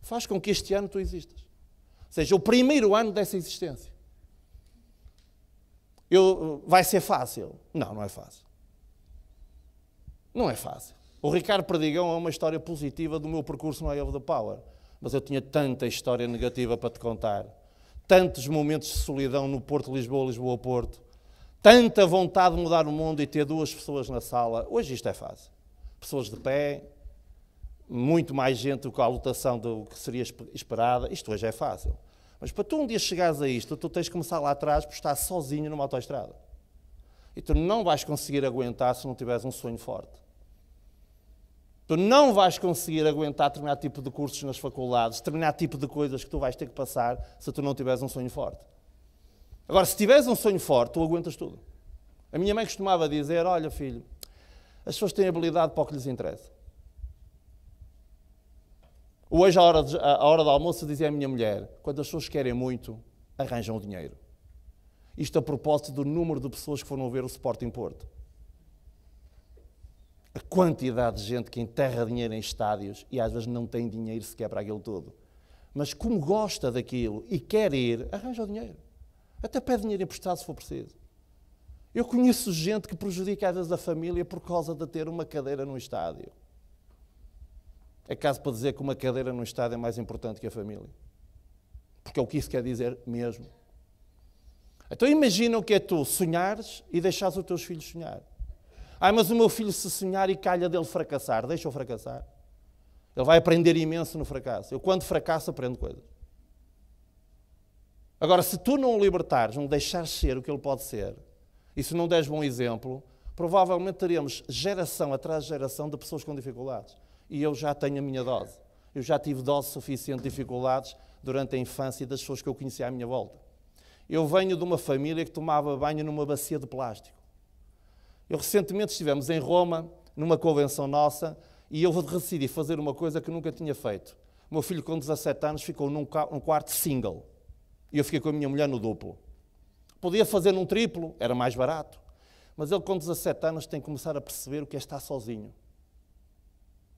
Faz com que este ano tu existas seja, o primeiro ano dessa existência. Eu, vai ser fácil? Não, não é fácil. Não é fácil. O Ricardo Perdigão é uma história positiva do meu percurso no Eye of the Power, mas eu tinha tanta história negativa para te contar, tantos momentos de solidão no Porto Lisboa, Lisboa Porto, tanta vontade de mudar o mundo e ter duas pessoas na sala. Hoje isto é fácil. Pessoas de pé, muito mais gente do que a lotação do que seria esperada. Isto hoje é fácil. Mas para tu um dia chegares a isto, tu tens que começar lá atrás por estar sozinho numa autoestrada. E tu não vais conseguir aguentar se não tiveres um sonho forte. Tu não vais conseguir aguentar determinado tipo de cursos nas faculdades, determinado tipo de coisas que tu vais ter que passar se tu não tiveres um sonho forte. Agora, se tiveres um sonho forte, tu aguentas tudo. A minha mãe costumava dizer: Olha, filho, as pessoas têm habilidade para o que lhes interessa. Hoje, à hora, de, à hora do almoço, dizia a minha mulher: quando as pessoas querem muito, arranjam o dinheiro. Isto a propósito do número de pessoas que foram ver o Sporting Porto. A quantidade de gente que enterra dinheiro em estádios e às vezes não tem dinheiro sequer para aquilo todo. Mas como gosta daquilo e quer ir, arranja o dinheiro. Até pede dinheiro emprestado se for preciso. Eu conheço gente que prejudica às vezes a família por causa de ter uma cadeira num estádio. É caso para dizer que uma cadeira no Estado é mais importante que a família. Porque é o que isso quer dizer mesmo. Então imagina o que é tu sonhares e deixares os teus filhos sonhar. Ah, mas o meu filho se sonhar e calha dele fracassar, deixa-o fracassar. Ele vai aprender imenso no fracasso. Eu, quando fracasso, aprendo coisas. Agora, se tu não o libertares, não deixares ser o que ele pode ser, e se não deres bom exemplo, provavelmente teremos geração atrás de geração de pessoas com dificuldades e eu já tenho a minha dose. Eu já tive dose suficiente de dificuldades durante a infância das pessoas que eu conhecia à minha volta. Eu venho de uma família que tomava banho numa bacia de plástico. Eu recentemente estivemos em Roma, numa convenção nossa, e eu decidi fazer uma coisa que nunca tinha feito. O meu filho, com 17 anos, ficou num, quarto single. E eu fiquei com a minha mulher no duplo. Podia fazer num triplo, era mais barato. Mas ele, com 17 anos, tem que começar a perceber o que é estar sozinho.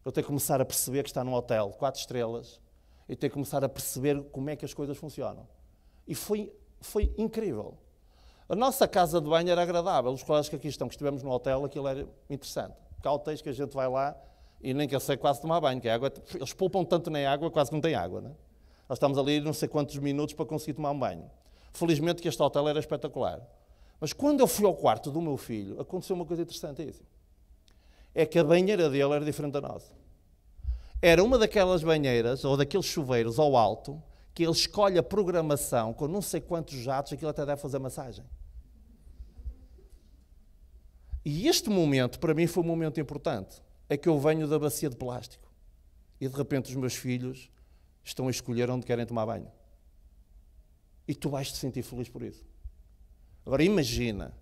Eu tenho que começar a perceber que está num hotel, quatro estrelas, e tenho que começar a perceber como é que as coisas funcionam. E foi, foi incrível. A nossa casa de banho era agradável. Os colegas que aqui estão, que estivemos no hotel, aquilo era interessante. Cautéis que a gente vai lá e nem quer sei quase tomar banho, que a é água, eles poupam tanto na água, quase que não tem água, né? Nós estamos ali não sei quantos minutos para conseguir tomar um banho. Felizmente que este hotel era espetacular. Mas quando eu fui ao quarto do meu filho, aconteceu uma coisa interessantíssima é que a banheira dele era diferente da nossa. Era uma daquelas banheiras ou daqueles chuveiros ao alto que ele escolhe a programação com não sei quantos jatos, aquilo até deve fazer massagem. E este momento, para mim, foi um momento importante. É que eu venho da bacia de plástico e de repente os meus filhos estão a escolher onde querem tomar banho. E tu vais te sentir feliz por isso. Agora imagina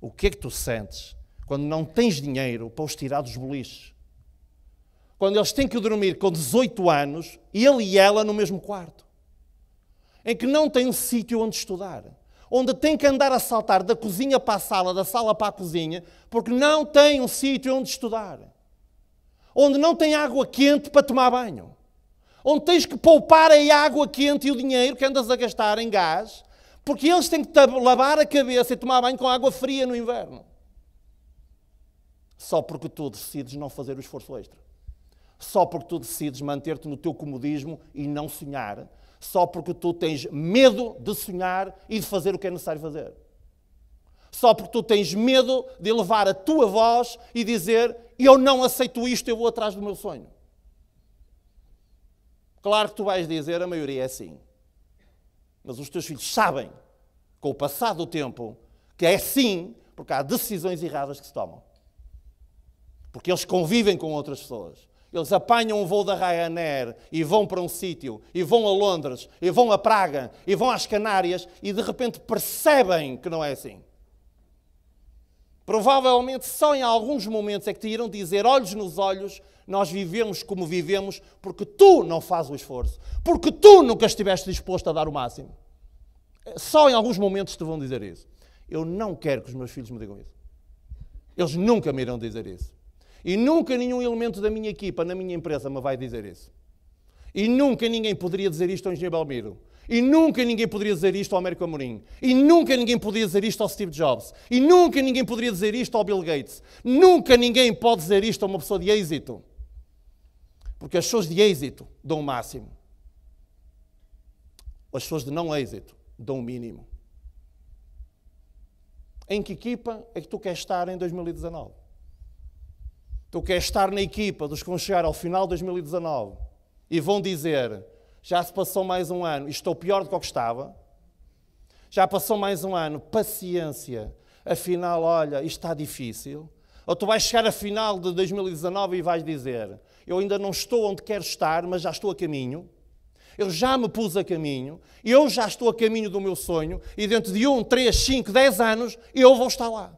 o que é que tu sentes quando não tens dinheiro para os tirar dos boliches. Quando eles têm que dormir com 18 anos, ele e ela no mesmo quarto. Em que não tem um sítio onde estudar. Onde tem que andar a saltar da cozinha para a sala, da sala para a cozinha, porque não tem um sítio onde estudar. Onde não tem água quente para tomar banho onde tens que poupar a água quente e o dinheiro que andas a gastar em gás, porque eles têm que lavar a cabeça e tomar banho com água fria no inverno. Só porque tu decides não fazer o esforço extra. Só porque tu decides manter-te no teu comodismo e não sonhar. Só porque tu tens medo de sonhar e de fazer o que é necessário fazer. Só porque tu tens medo de elevar a tua voz e dizer: Eu não aceito isto, eu vou atrás do meu sonho. Claro que tu vais dizer, a maioria é sim, Mas os teus filhos sabem, com o passar do tempo, que é sim, porque há decisões erradas que se tomam. Porque eles convivem com outras pessoas. Eles apanham um voo da Ryanair e vão para um sítio, e vão a Londres, e vão a Praga, e vão às Canárias, e de repente percebem que não é assim. Provavelmente só em alguns momentos é que te irão dizer, olhos nos olhos, nós vivemos como vivemos porque tu não fazes o esforço, porque tu nunca estiveste disposto a dar o máximo. Só em alguns momentos te vão dizer isso. Eu não quero que os meus filhos me digam isso. Eles nunca me irão dizer isso. E nunca nenhum elemento da minha equipa, na minha empresa, me vai dizer isso. E nunca ninguém poderia dizer isto ao Engenheiro Belmiro. E nunca ninguém poderia dizer isto ao Américo Amorim. E nunca ninguém poderia dizer isto ao Steve Jobs. E nunca ninguém poderia dizer isto ao Bill Gates. Nunca ninguém pode dizer isto a uma pessoa de êxito. Porque as pessoas de êxito dão o máximo. As pessoas de não êxito dão o mínimo. Em que equipa é que tu queres estar em 2019? tu queres estar na equipa dos que vão chegar ao final de 2019 e vão dizer: já se passou mais um ano, estou pior do que estava, já passou mais um ano, paciência, afinal, olha, isto está difícil. Ou tu vais chegar a final de 2019 e vais dizer: eu ainda não estou onde quero estar, mas já estou a caminho. Eu já me pus a caminho, eu já estou a caminho do meu sonho, e dentro de um, três, cinco, dez anos, eu vou estar lá.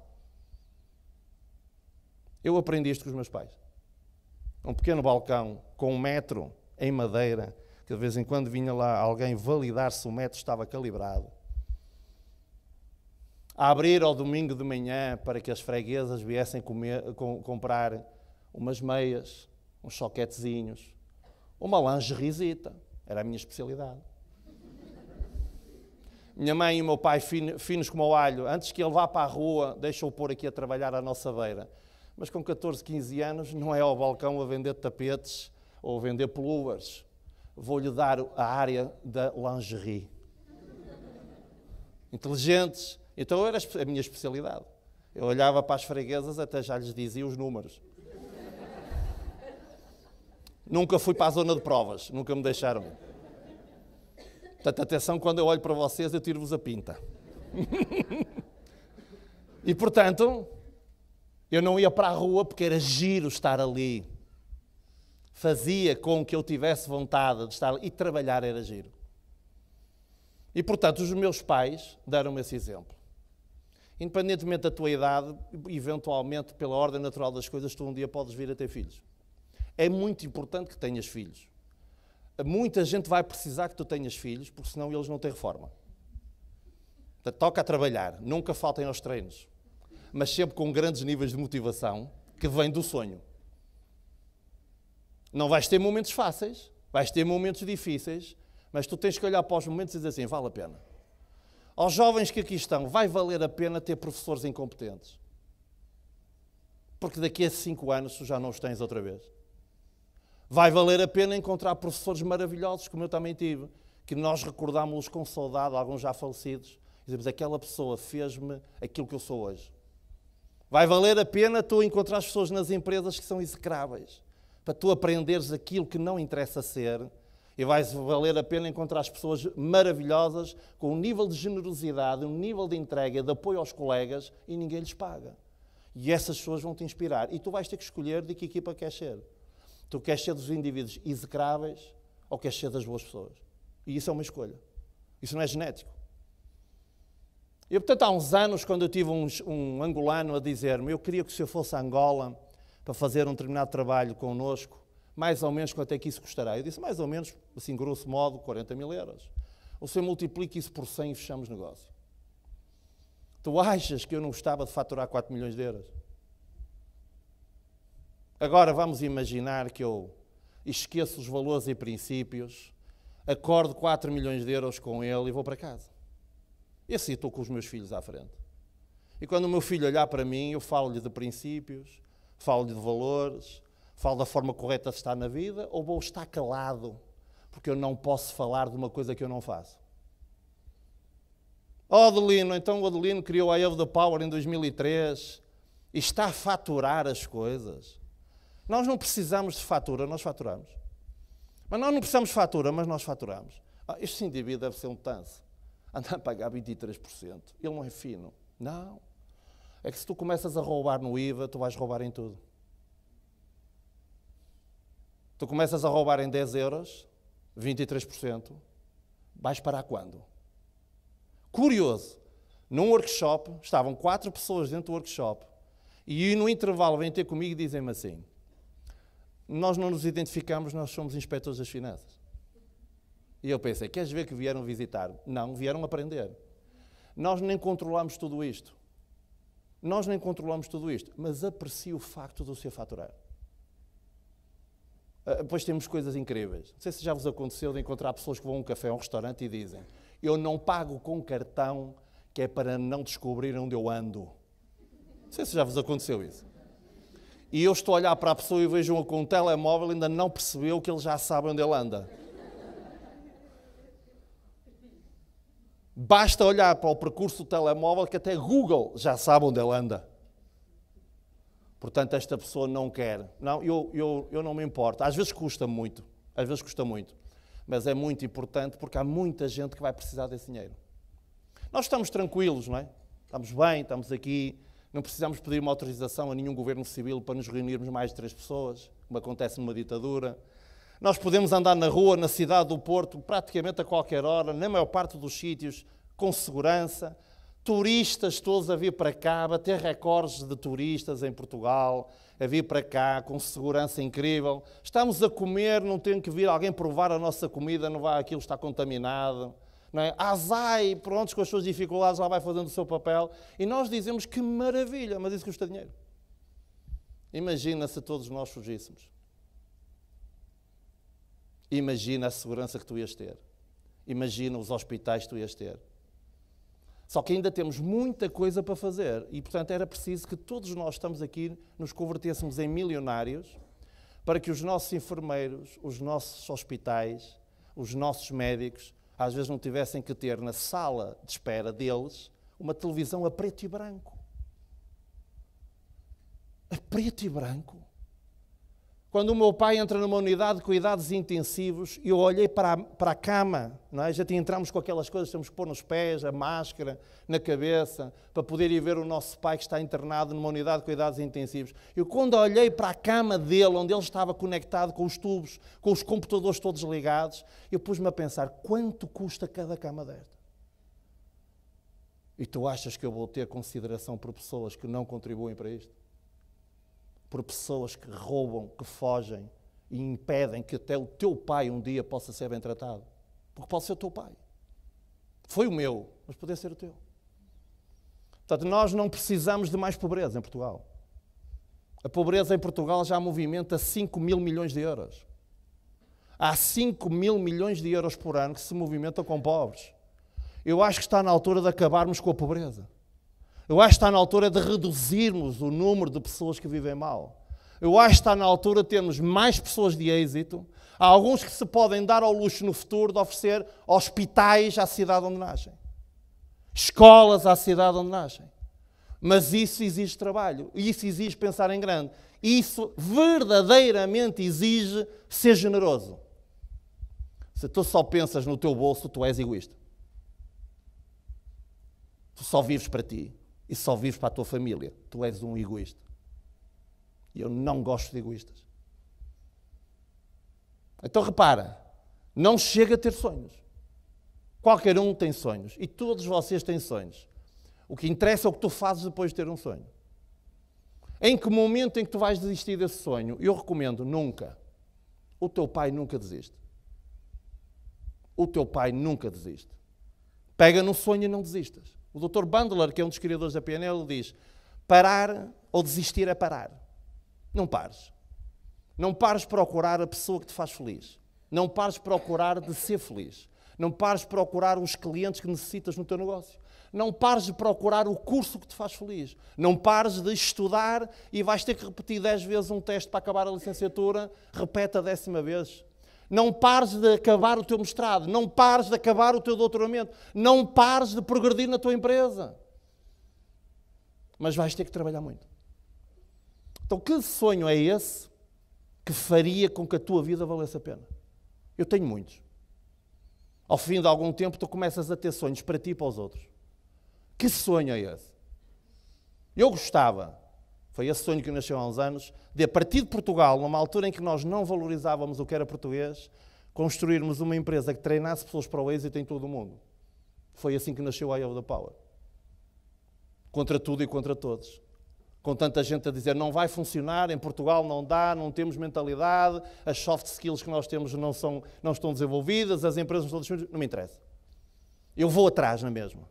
Eu aprendi isto com os meus pais. Um pequeno balcão com um metro em madeira, que de vez em quando vinha lá alguém validar se o metro estava calibrado. A abrir ao domingo de manhã para que as freguesas viessem comer, com, comprar umas meias, uns choquetezinhos, uma lingerizita. Era a minha especialidade. Minha mãe e o meu pai, finos como o alho, antes que ele vá para a rua, deixam-o pôr aqui a trabalhar à nossa beira mas com 14, 15 anos não é ao balcão a vender tapetes ou a vender peluas. Vou-lhe dar a área da lingerie. Inteligentes. Então era a minha especialidade. Eu olhava para as freguesas, até já lhes dizia os números. nunca fui para a zona de provas, nunca me deixaram. Portanto, atenção, quando eu olho para vocês, eu tiro-vos a pinta. e portanto, eu não ia para a rua porque era giro estar ali. Fazia com que eu tivesse vontade de estar ali. E trabalhar era giro. E portanto, os meus pais deram-me esse exemplo. Independentemente da tua idade, eventualmente, pela ordem natural das coisas, tu um dia podes vir a ter filhos. É muito importante que tenhas filhos. Muita gente vai precisar que tu tenhas filhos, porque senão eles não têm reforma. toca a trabalhar, nunca faltem aos treinos mas sempre com grandes níveis de motivação, que vem do sonho. Não vais ter momentos fáceis, vais ter momentos difíceis, mas tu tens que olhar para os momentos e dizer assim: vale a pena. Aos jovens que aqui estão, vai valer a pena ter professores incompetentes. Porque daqui a cinco anos tu já não os tens outra vez. Vai valer a pena encontrar professores maravilhosos, como eu também tive, que nós recordámos-los com saudade, alguns já falecidos. E dizemos, aquela pessoa fez-me aquilo que eu sou hoje. Vai valer a pena tu encontrar as pessoas nas empresas que são execráveis, para tu aprenderes aquilo que não interessa ser, e vai valer a pena encontrar as pessoas maravilhosas com um nível de generosidade, um nível de entrega, de apoio aos colegas e ninguém lhes paga. E essas pessoas vão te inspirar. E tu vais ter que escolher de que equipa queres ser. Tu queres ser dos indivíduos execráveis ou queres ser das boas pessoas. E isso é uma escolha. Isso não é genético. E, portanto, há uns anos, quando eu tive uns, um angolano a dizer-me eu queria que o senhor fosse a Angola para fazer um determinado trabalho connosco, mais ou menos quanto é que isso custará? Eu disse, mais ou menos, assim, grosso modo, 40 mil euros. O senhor multiplica isso por 100 e fechamos negócio. Tu achas que eu não gostava de faturar 4 milhões de euros? Agora vamos imaginar que eu esqueço os valores e princípios, acordo 4 milhões de euros com ele e vou para casa assim estou com os meus filhos à frente. E quando o meu filho olhar para mim, eu falo-lhe de princípios, falo-lhe de valores, falo da forma correta de estar na vida, ou vou estar calado, porque eu não posso falar de uma coisa que eu não faço. Oh, Adelino, então o Adelino criou a Eve the Power em 2003 e está a faturar as coisas. Nós não precisamos de fatura, nós faturamos. Mas nós não precisamos de fatura, mas nós faturamos. Ah, este indivíduo deve ser um tanso anda a pagar 23%. Ele não é fino. Não. É que se tu começas a roubar no IVA, tu vais roubar em tudo. Tu começas a roubar em 10 euros, 23%, vais parar quando? Curioso, num workshop, estavam quatro pessoas dentro do workshop, e no intervalo vêm ter comigo e dizem-me assim: Nós não nos identificamos, nós somos inspectores das finanças. E eu pensei, queres ver que vieram visitar? Não, vieram aprender. Nós nem controlamos tudo isto. Nós nem controlamos tudo isto, mas aprecio o facto de o ser faturar. Depois ah, temos coisas incríveis. Não sei se já vos aconteceu de encontrar pessoas que vão a um café, a um restaurante e dizem: Eu não pago com cartão, que é para não descobrir onde eu ando. Não sei se já vos aconteceu isso. E eu estou a olhar para a pessoa e vejo-a com um telemóvel e ainda não percebeu que ele já sabe onde ele anda. Basta olhar para o percurso do telemóvel que até Google já sabe onde ele anda. Portanto, esta pessoa não quer. Não, eu, eu, eu não me importo. Às vezes custa muito. Às vezes custa muito. Mas é muito importante porque há muita gente que vai precisar desse dinheiro. Nós estamos tranquilos, não é? Estamos bem, estamos aqui. Não precisamos pedir uma autorização a nenhum governo civil para nos reunirmos mais de três pessoas, como acontece numa ditadura. Nós podemos andar na rua, na cidade do Porto, praticamente a qualquer hora, na maior parte dos sítios, com segurança. Turistas todos a vir para cá, bater recordes de turistas em Portugal, a vir para cá com segurança incrível. Estamos a comer, não tem que vir alguém provar a nossa comida, não vai, aquilo está contaminado. Não é? Azai, prontos com as suas dificuldades, lá vai fazendo o seu papel. E nós dizemos que maravilha, mas isso custa dinheiro. Imagina se todos nós fugíssemos. Imagina a segurança que tu ias ter. Imagina os hospitais que tu ias ter. Só que ainda temos muita coisa para fazer e, portanto, era preciso que todos nós estamos aqui nos convertêssemos em milionários para que os nossos enfermeiros, os nossos hospitais, os nossos médicos, às vezes não tivessem que ter na sala de espera deles uma televisão a preto e branco. A preto e branco. Quando o meu pai entra numa unidade de cuidados intensivos, eu olhei para a, para a cama, não é? já entramos com aquelas coisas, temos que pôr nos pés, a máscara, na cabeça, para poder ir ver o nosso pai que está internado numa unidade de cuidados intensivos. Eu, quando olhei para a cama dele, onde ele estava conectado com os tubos, com os computadores todos ligados, eu pus-me a pensar: quanto custa cada cama desta? E tu achas que eu vou ter consideração por pessoas que não contribuem para isto? por pessoas que roubam, que fogem e impedem que até o teu pai um dia possa ser bem tratado. Porque pode ser o teu pai. Foi o meu, mas poderia ser o teu. Portanto, nós não precisamos de mais pobreza em Portugal. A pobreza em Portugal já movimenta 5 mil milhões de euros. Há 5 mil milhões de euros por ano que se movimentam com pobres. Eu acho que está na altura de acabarmos com a pobreza. Eu acho que está na altura de reduzirmos o número de pessoas que vivem mal. Eu acho que está na altura de termos mais pessoas de êxito. Há alguns que se podem dar ao luxo no futuro de oferecer hospitais à cidade onde nascem, escolas à cidade onde nascem. Mas isso exige trabalho, isso exige pensar em grande, isso verdadeiramente exige ser generoso. Se tu só pensas no teu bolso, tu és egoísta. Tu só vives para ti e só vives para a tua família. Tu és um egoísta. E eu não gosto de egoístas. Então repara, não chega a ter sonhos. Qualquer um tem sonhos e todos vocês têm sonhos. O que interessa é o que tu fazes depois de ter um sonho. Em que momento em que tu vais desistir desse sonho? Eu recomendo nunca. O teu pai nunca desiste. O teu pai nunca desiste. Pega no sonho e não desistas. O Dr. Bandler, que é um dos criadores da PNL, diz: parar ou desistir é parar. Não pares. Não pares procurar a pessoa que te faz feliz. Não pares procurar de ser feliz. Não pares procurar os clientes que necessitas no teu negócio. Não pares de procurar o curso que te faz feliz. Não pares de estudar e vais ter que repetir 10 vezes um teste para acabar a licenciatura. Repete a décima vez. Não pares de acabar o teu mestrado, não pares de acabar o teu doutoramento, não pares de progredir na tua empresa. Mas vais ter que trabalhar muito. Então, que sonho é esse que faria com que a tua vida valesse a pena? Eu tenho muitos. Ao fim de algum tempo, tu começas a ter sonhos para ti e para os outros. Que sonho é esse? Eu gostava foi esse sonho que nasceu há uns anos, de a partir de Portugal, numa altura em que nós não valorizávamos o que era português, construirmos uma empresa que treinasse pessoas para o êxito em todo o mundo. Foi assim que nasceu a Iowa da Power. Contra tudo e contra todos. Com tanta gente a dizer não vai funcionar, em Portugal não dá, não temos mentalidade, as soft skills que nós temos não, são, não estão desenvolvidas, as empresas não estão desenvolvidas. Não me interessa. Eu vou atrás na mesma.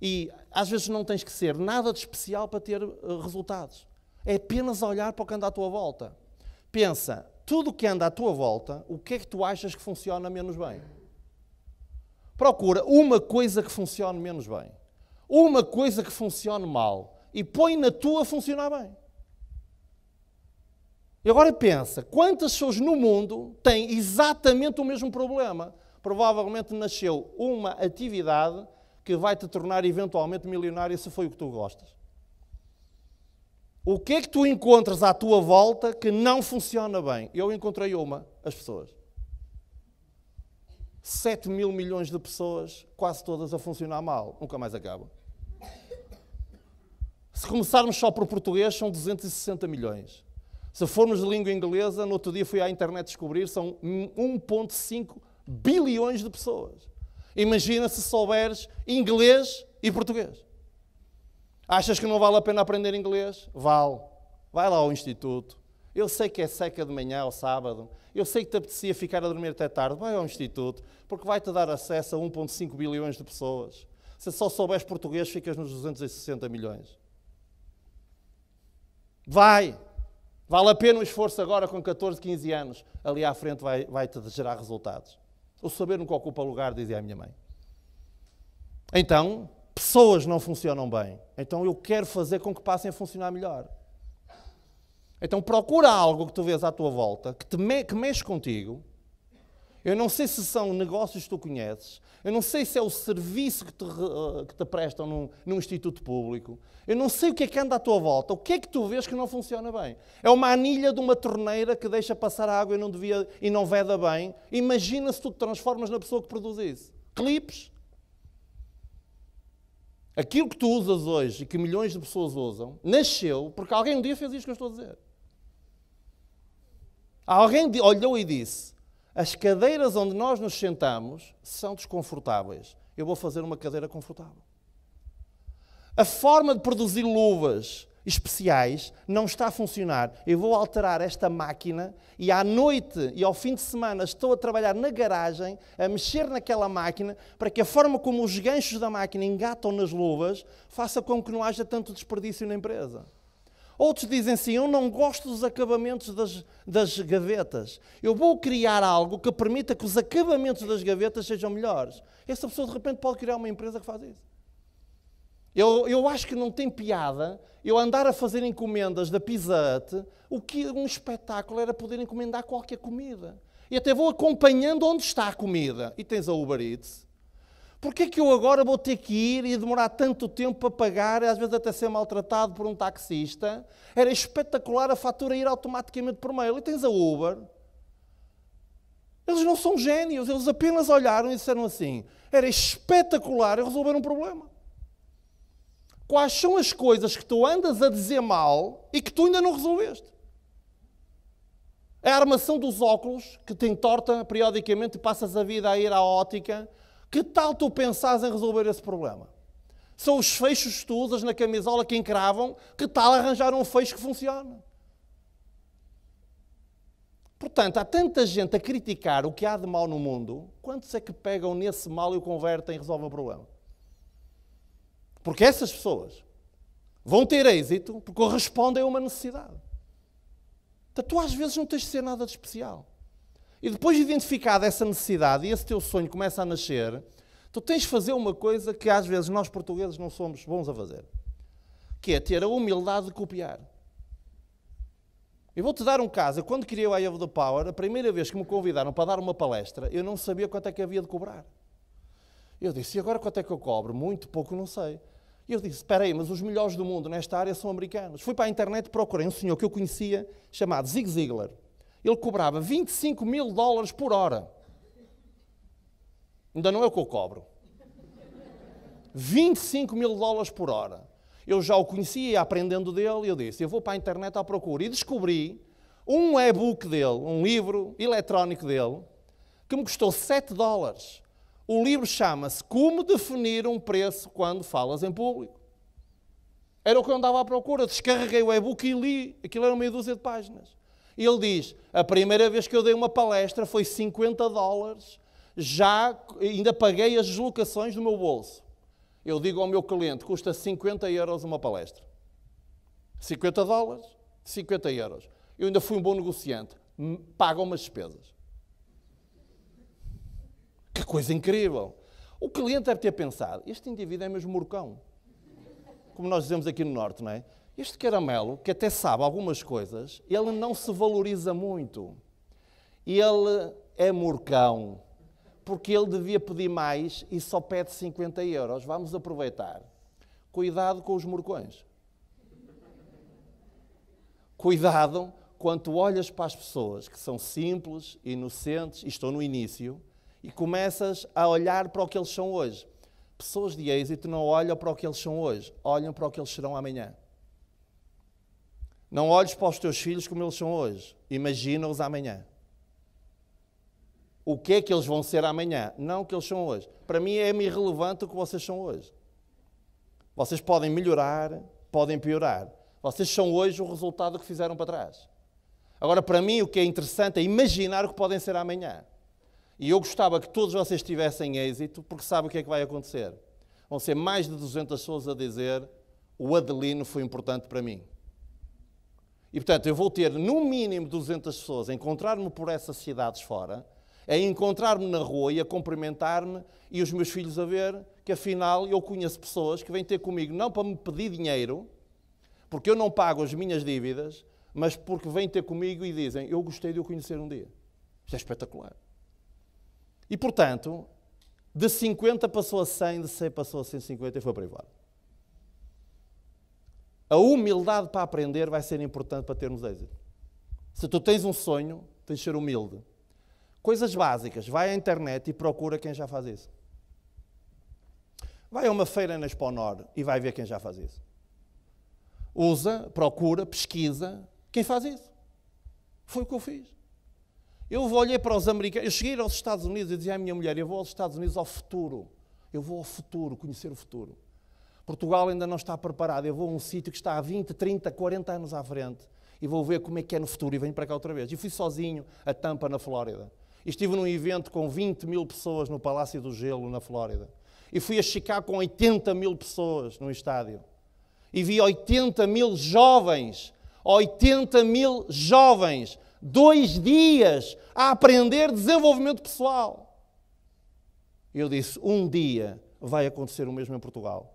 E às vezes não tens que ser nada de especial para ter eh, resultados. É apenas olhar para o que anda à tua volta. Pensa, tudo o que anda à tua volta, o que é que tu achas que funciona menos bem? Procura uma coisa que funcione menos bem, uma coisa que funcione mal e põe na tua a funcionar bem. E agora pensa, quantas pessoas no mundo têm exatamente o mesmo problema? Provavelmente nasceu uma atividade que vai te tornar eventualmente milionário se foi o que tu gostas? O que é que tu encontras à tua volta que não funciona bem? Eu encontrei uma, as pessoas. 7 mil milhões de pessoas, quase todas a funcionar mal, nunca mais acabam. Se começarmos só por português, são 260 milhões. Se formos de língua inglesa, no outro dia fui à internet descobrir, são 1,5 bilhões de pessoas. Imagina se souberes inglês e português. Achas que não vale a pena aprender inglês? Vale. Vai lá ao instituto. Eu sei que é seca de manhã ao sábado. Eu sei que te apetecia ficar a dormir até tarde. Vai ao instituto, porque vai-te dar acesso a 1,5 bilhões de pessoas. Se só souberes português, ficas nos 260 milhões. Vai! Vale a pena o esforço agora com 14, 15 anos. Ali à frente vai-te vai gerar resultados. O saber nunca ocupa lugar, dizia a minha mãe. Então, pessoas não funcionam bem. Então, eu quero fazer com que passem a funcionar melhor. Então, procura algo que tu vês à tua volta, que, te me que mexe contigo, eu não sei se são negócios que tu conheces. Eu não sei se é o serviço que te, eh, que te prestam num, num, instituto público. Eu não sei o que é que anda à tua volta. O que é que tu vês que não funciona bem? É uma anilha de uma torneira que deixa passar a água e não, devia, e não veda bem. Imagina se tu te transformas na pessoa que produz isso. Clipes. Aquilo que tu usas hoje e que milhões de pessoas usam, nasceu porque alguém um dia fez isto que eu estou a dizer. Alguém olhou e disse: as cadeiras onde nós nos sentamos são desconfortáveis. Eu vou fazer uma cadeira confortável. A forma de produzir luvas especiais não está a funcionar. Eu vou alterar esta máquina e à noite e ao fim de semana estou a trabalhar na garagem, a mexer naquela máquina, para que a forma como os ganchos da máquina engatam nas luvas faça com que não haja tanto desperdício na empresa. Outros dizem assim: Eu não gosto dos acabamentos das, das gavetas. Eu vou criar algo que permita que os acabamentos das gavetas sejam melhores. Essa pessoa, de repente, pode criar uma empresa que faz isso. Eu, eu acho que não tem piada eu andar a fazer encomendas da Pizza Hut. O que um espetáculo era poder encomendar qualquer comida. E até vou acompanhando onde está a comida. E tens a Uber Eats, Porquê é que eu agora vou ter que ir e demorar tanto tempo para pagar, às vezes até ser maltratado por um taxista? Era espetacular a fatura ir automaticamente por mail. E tens a Uber. Eles não são gênios, eles apenas olharam e disseram assim: era espetacular resolver um problema. Quais são as coisas que tu andas a dizer mal e que tu ainda não resolveste? É a armação dos óculos, que te entorta periodicamente e passas a vida a ir à ótica que tal tu pensares em resolver esse problema? São os feixos que tu usas na camisola que encravam, que tal arranjar um feixe que funcione? Portanto, há tanta gente a criticar o que há de mal no mundo, quantos é que pegam nesse mal e o convertem e resolvem o problema? Porque essas pessoas vão ter êxito porque correspondem a uma necessidade. Então, tu às vezes não tens de ser nada de especial. E depois de identificada essa necessidade e esse teu sonho começa a nascer, tu tens de fazer uma coisa que às vezes nós portugueses não somos bons a fazer, que é ter a humildade de copiar. Eu vou-te dar um caso. quando criei o I of the Power, a primeira vez que me convidaram para dar uma palestra, eu não sabia quanto é que havia de cobrar. Eu disse, e agora quanto é que eu cobro? Muito, pouco, não sei. E eu disse, espera aí, mas os melhores do mundo nesta área são americanos. Fui para a internet, procurei um senhor que eu conhecia, chamado Zig Ziglar ele cobrava 25 mil dólares por hora. Ainda não é o que eu cobro. 25 mil dólares por hora. Eu já o conhecia, ia aprendendo dele, e eu disse: eu vou para a internet à procura. E descobri um e-book dele, um livro eletrónico dele, que me custou 7 dólares. O livro chama-se Como Definir um Preço Quando Falas em Público. Era o que eu andava à procura. Descarreguei o e-book e li. Aquilo era meia dúzia de páginas. Ele diz: a primeira vez que eu dei uma palestra foi 50 dólares, já ainda paguei as deslocações do meu bolso. Eu digo ao meu cliente: custa 50 euros uma palestra. 50 dólares, 50 euros. Eu ainda fui um bom negociante. Pagam-me as despesas. Que coisa incrível! O cliente deve ter pensado: este indivíduo é mesmo morcão. Como nós dizemos aqui no Norte, não é? Este caramelo, que até sabe algumas coisas, ele não se valoriza muito. Ele é morcão, porque ele devia pedir mais e só pede 50 euros. Vamos aproveitar. Cuidado com os morcões. Cuidado quando olhas para as pessoas que são simples, inocentes, e estão no início, e começas a olhar para o que eles são hoje. Pessoas de êxito não olham para o que eles são hoje, olham para o que eles serão amanhã. Não olhes para os teus filhos como eles são hoje. Imagina-os amanhã. O que é que eles vão ser amanhã? Não o que eles são hoje. Para mim é irrelevante o que vocês são hoje. Vocês podem melhorar, podem piorar. Vocês são hoje o resultado que fizeram para trás. Agora, para mim, o que é interessante é imaginar o que podem ser amanhã. E eu gostava que todos vocês tivessem êxito, porque sabe o que é que vai acontecer. Vão ser mais de 200 pessoas a dizer: o Adelino foi importante para mim. E portanto, eu vou ter no mínimo 200 pessoas a encontrar-me por essas cidades fora, a encontrar-me na rua e a cumprimentar-me e os meus filhos a ver que afinal eu conheço pessoas que vêm ter comigo não para me pedir dinheiro, porque eu não pago as minhas dívidas, mas porque vêm ter comigo e dizem: Eu gostei de o conhecer um dia. Isto é espetacular. E portanto, de 50 passou a 100, de 100 passou a 150 e foi para fora. A humildade para aprender vai ser importante para termos êxito. Se tu tens um sonho, tens de ser humilde. Coisas básicas. Vai à internet e procura quem já faz isso. Vai a uma feira na Expo Nord e vai ver quem já faz isso. Usa, procura, pesquisa quem faz isso. Foi o que eu fiz. Eu olhei para os americanos. Eu cheguei aos Estados Unidos e dizia à minha mulher: Eu vou aos Estados Unidos ao futuro. Eu vou ao futuro, conhecer o futuro. Portugal ainda não está preparado. Eu vou a um sítio que está há 20, 30, 40 anos à frente e vou ver como é que é no futuro e venho para cá outra vez. E fui sozinho a Tampa, na Flórida. E estive num evento com 20 mil pessoas no Palácio do Gelo, na Flórida. E fui a Chicago com 80 mil pessoas no estádio. E vi 80 mil jovens, 80 mil jovens, dois dias a aprender desenvolvimento pessoal. Eu disse: um dia vai acontecer o mesmo em Portugal.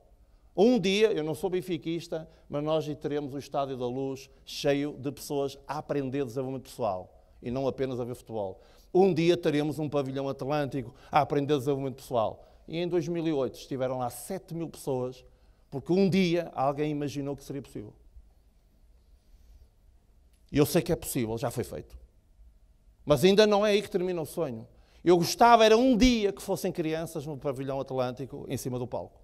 Um dia, eu não sou benfiquista, mas nós teremos o Estádio da Luz cheio de pessoas a aprender desenvolvimento pessoal e não apenas a ver futebol. Um dia teremos um pavilhão atlântico a aprender desenvolvimento pessoal. E em 2008 estiveram lá 7 mil pessoas, porque um dia alguém imaginou que seria possível. E eu sei que é possível, já foi feito. Mas ainda não é aí que termina o sonho. Eu gostava, era um dia que fossem crianças no pavilhão atlântico, em cima do palco.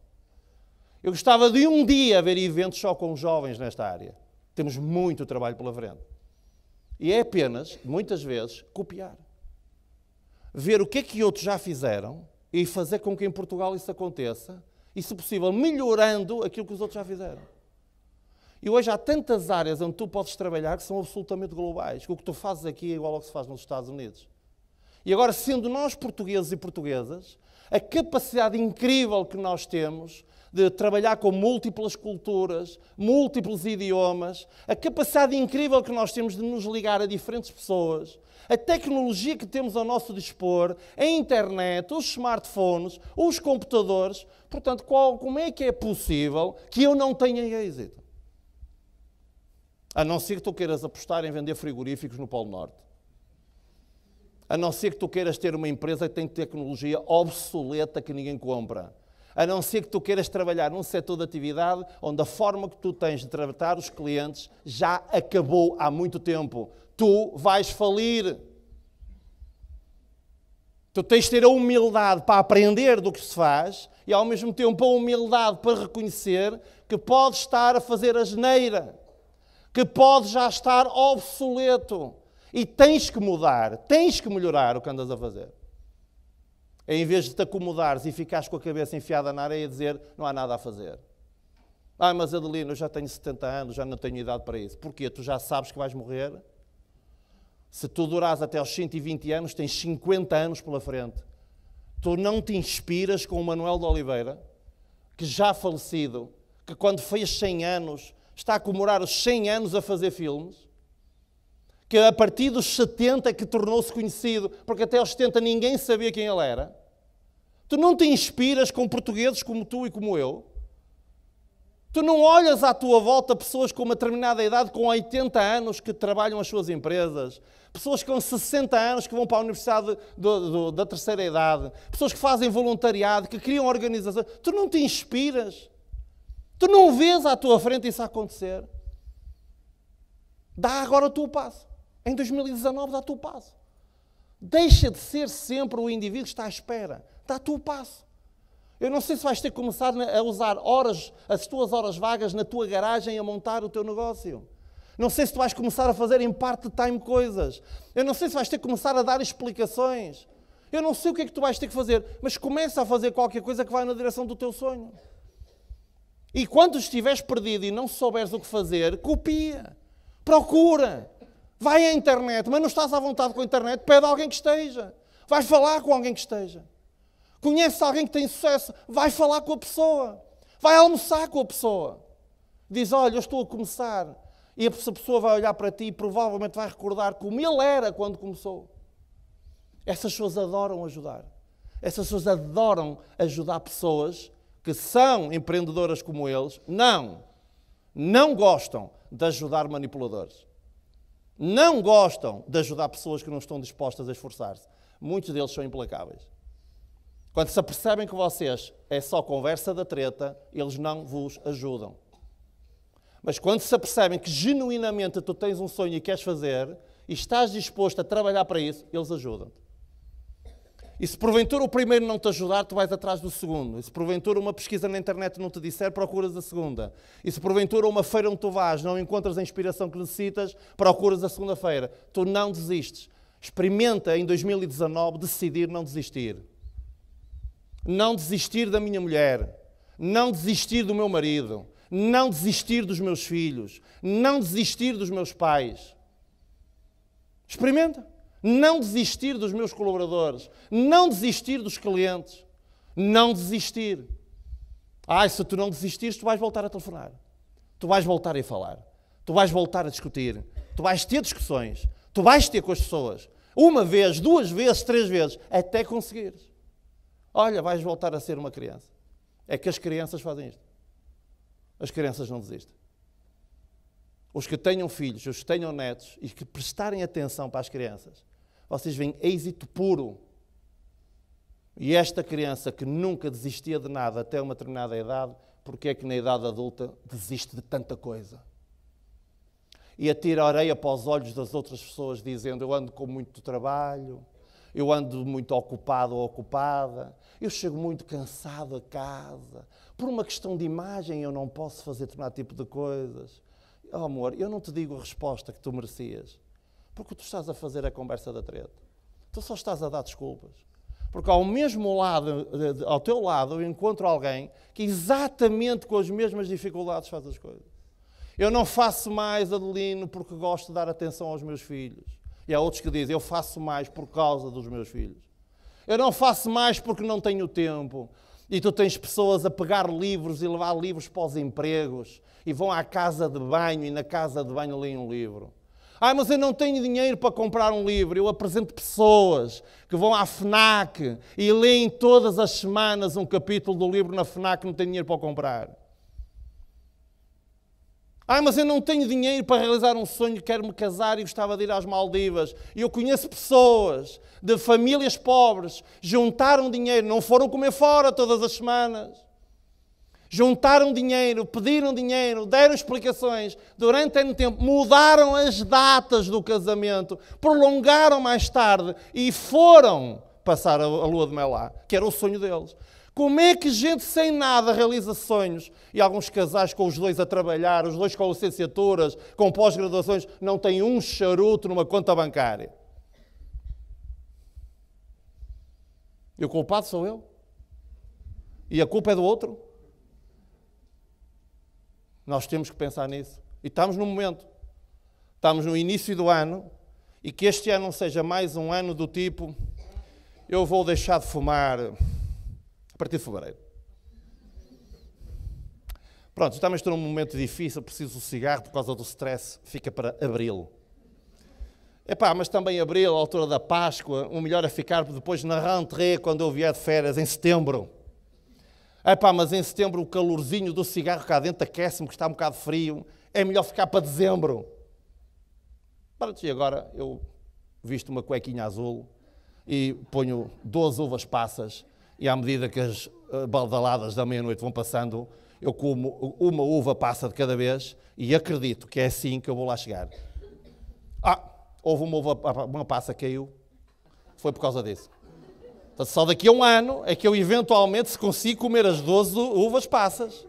Eu gostava de um dia haver eventos só com jovens nesta área. Temos muito trabalho pela frente. E é apenas, muitas vezes, copiar. Ver o que é que outros já fizeram e fazer com que em Portugal isso aconteça e, se possível, melhorando aquilo que os outros já fizeram. E hoje há tantas áreas onde tu podes trabalhar que são absolutamente globais, o que tu fazes aqui é igual ao que se faz nos Estados Unidos. E agora, sendo nós portugueses e portuguesas, a capacidade incrível que nós temos de trabalhar com múltiplas culturas, múltiplos idiomas, a capacidade incrível que nós temos de nos ligar a diferentes pessoas, a tecnologia que temos ao nosso dispor, a internet, os smartphones, os computadores. Portanto, qual, como é que é possível que eu não tenha êxito? A não ser que tu queiras apostar em vender frigoríficos no Polo Norte. A não ser que tu queiras ter uma empresa que tem tecnologia obsoleta que ninguém compra a não ser que tu queiras trabalhar num setor de atividade onde a forma que tu tens de tratar os clientes já acabou há muito tempo. Tu vais falir. Tu tens de ter a humildade para aprender do que se faz e, ao mesmo tempo, a humildade para reconhecer que podes estar a fazer a geneira, que podes já estar obsoleto e tens que mudar, tens que melhorar o que andas a fazer. Em vez de te acomodares e ficares com a cabeça enfiada na areia a dizer não há nada a fazer. Ah, mas Adelino, eu já tenho 70 anos, já não tenho idade para isso. Porquê? Tu já sabes que vais morrer? Se tu durares até aos 120 anos, tens 50 anos pela frente. Tu não te inspiras com o Manuel de Oliveira, que já falecido, que quando fez 100 anos, está a comemorar os 100 anos a fazer filmes, que a partir dos 70 é que tornou-se conhecido, porque até aos 70 ninguém sabia quem ele era. Tu não te inspiras com portugueses como tu e como eu. Tu não olhas à tua volta pessoas com uma determinada idade, com 80 anos, que trabalham as suas empresas, pessoas com 60 anos que vão para a universidade do, do, da terceira idade, pessoas que fazem voluntariado, que criam organizações. Tu não te inspiras. Tu não vês à tua frente isso acontecer. Dá agora o teu passo. Em 2019 dá-te o passo. Deixa de ser sempre o indivíduo que está à espera. Dá-te o passo. Eu não sei se vais ter que começar a usar horas, as tuas horas vagas na tua garagem a montar o teu negócio. Não sei se tu vais começar a fazer em part-time coisas. Eu não sei se vais ter que começar a dar explicações. Eu não sei o que é que tu vais ter que fazer, mas começa a fazer qualquer coisa que vá na direção do teu sonho. E quando estiveres perdido e não souberes o que fazer, copia, procura, Vai à internet, mas não estás à vontade com a internet, pede a alguém que esteja. Vai falar com alguém que esteja. Conheces alguém que tem sucesso, vai falar com a pessoa. Vai almoçar com a pessoa. Diz: Olha, eu estou a começar. E essa pessoa vai olhar para ti e provavelmente vai recordar como ele era quando começou. Essas pessoas adoram ajudar. Essas pessoas adoram ajudar pessoas que são empreendedoras como eles. Não. Não gostam de ajudar manipuladores não gostam de ajudar pessoas que não estão dispostas a esforçar-se. Muitos deles são implacáveis. Quando se apercebem que vocês é só conversa da treta, eles não vos ajudam. Mas quando se apercebem que genuinamente tu tens um sonho e queres fazer, e estás disposto a trabalhar para isso, eles ajudam-te. E se porventura o primeiro não te ajudar, tu vais atrás do segundo. E se porventura uma pesquisa na internet não te disser, procuras a segunda. E se porventura uma feira onde tu vais não encontras a inspiração que necessitas, procuras a segunda-feira. Tu não desistes. Experimenta em 2019 decidir não desistir. Não desistir da minha mulher. Não desistir do meu marido. Não desistir dos meus filhos. Não desistir dos meus pais. Experimenta não desistir dos meus colaboradores, não desistir dos clientes, não desistir. Ah, se tu não desistires, tu vais voltar a telefonar, tu vais voltar a falar, tu vais voltar a discutir, tu vais ter discussões, tu vais ter com as pessoas, uma vez, duas vezes, três vezes, até conseguires. Olha, vais voltar a ser uma criança. É que as crianças fazem isto. As crianças não desistem. Os que tenham filhos, os que tenham netos e que prestarem atenção para as crianças, vocês veem êxito puro. E esta criança que nunca desistia de nada até uma determinada idade, porque é que na idade adulta desiste de tanta coisa? E atira a areia para os olhos das outras pessoas, dizendo: Eu ando com muito trabalho, eu ando muito ocupado ou ocupada, eu chego muito cansado a casa, por uma questão de imagem eu não posso fazer determinado tipo de coisas. Oh, amor, eu não te digo a resposta que tu merecias. Porque tu estás a fazer a é conversa da treta. Tu só estás a dar desculpas. Porque ao mesmo lado, ao teu lado, eu encontro alguém que exatamente com as mesmas dificuldades faz as coisas. Eu não faço mais, Adelino, porque gosto de dar atenção aos meus filhos. E há outros que dizem, eu faço mais por causa dos meus filhos. Eu não faço mais porque não tenho tempo. E tu tens pessoas a pegar livros e levar livros para os empregos. E vão à casa de banho e na casa de banho leem um livro. Ah, mas eu não tenho dinheiro para comprar um livro. Eu apresento pessoas que vão à FNAC e leem todas as semanas um capítulo do livro na FNAC que não tem dinheiro para comprar. Ah, mas eu não tenho dinheiro para realizar um sonho, quero-me casar e gostava de ir às Maldivas. E eu conheço pessoas de famílias pobres, juntaram dinheiro, não foram comer fora todas as semanas Juntaram dinheiro, pediram dinheiro, deram explicações durante um tempo, mudaram as datas do casamento, prolongaram mais tarde e foram passar a lua de mel lá, que era o sonho deles. Como é que gente sem nada realiza sonhos? E alguns casais com os dois a trabalhar, os dois com licenciaturas, com pós-graduações, não têm um charuto numa conta bancária. E o culpado sou eu? E a culpa é do outro? Nós temos que pensar nisso. E estamos no momento. Estamos no início do ano e que este ano não seja mais um ano do tipo eu vou deixar de fumar a partir de fevereiro. Pronto, estamos num momento difícil, preciso do cigarro por causa do stress, fica para abril. Epá, mas também abril, a altura da Páscoa, o melhor é ficar depois na rentrée quando eu vier de férias, em setembro. Epá, mas em setembro o calorzinho do cigarro cá dentro aquece-me, que está um bocado frio. É melhor ficar para dezembro. Pronto, e agora eu visto uma cuequinha azul e ponho 12 uvas passas e à medida que as eh, baldaladas da meia-noite vão passando, eu como uma uva passa de cada vez e acredito que é assim que eu vou lá chegar. Ah, houve uma uva, ah, uma passa caiu. Foi por causa disso. Portanto, só daqui a um ano é que eu eventualmente, se consigo comer as 12 uvas passas,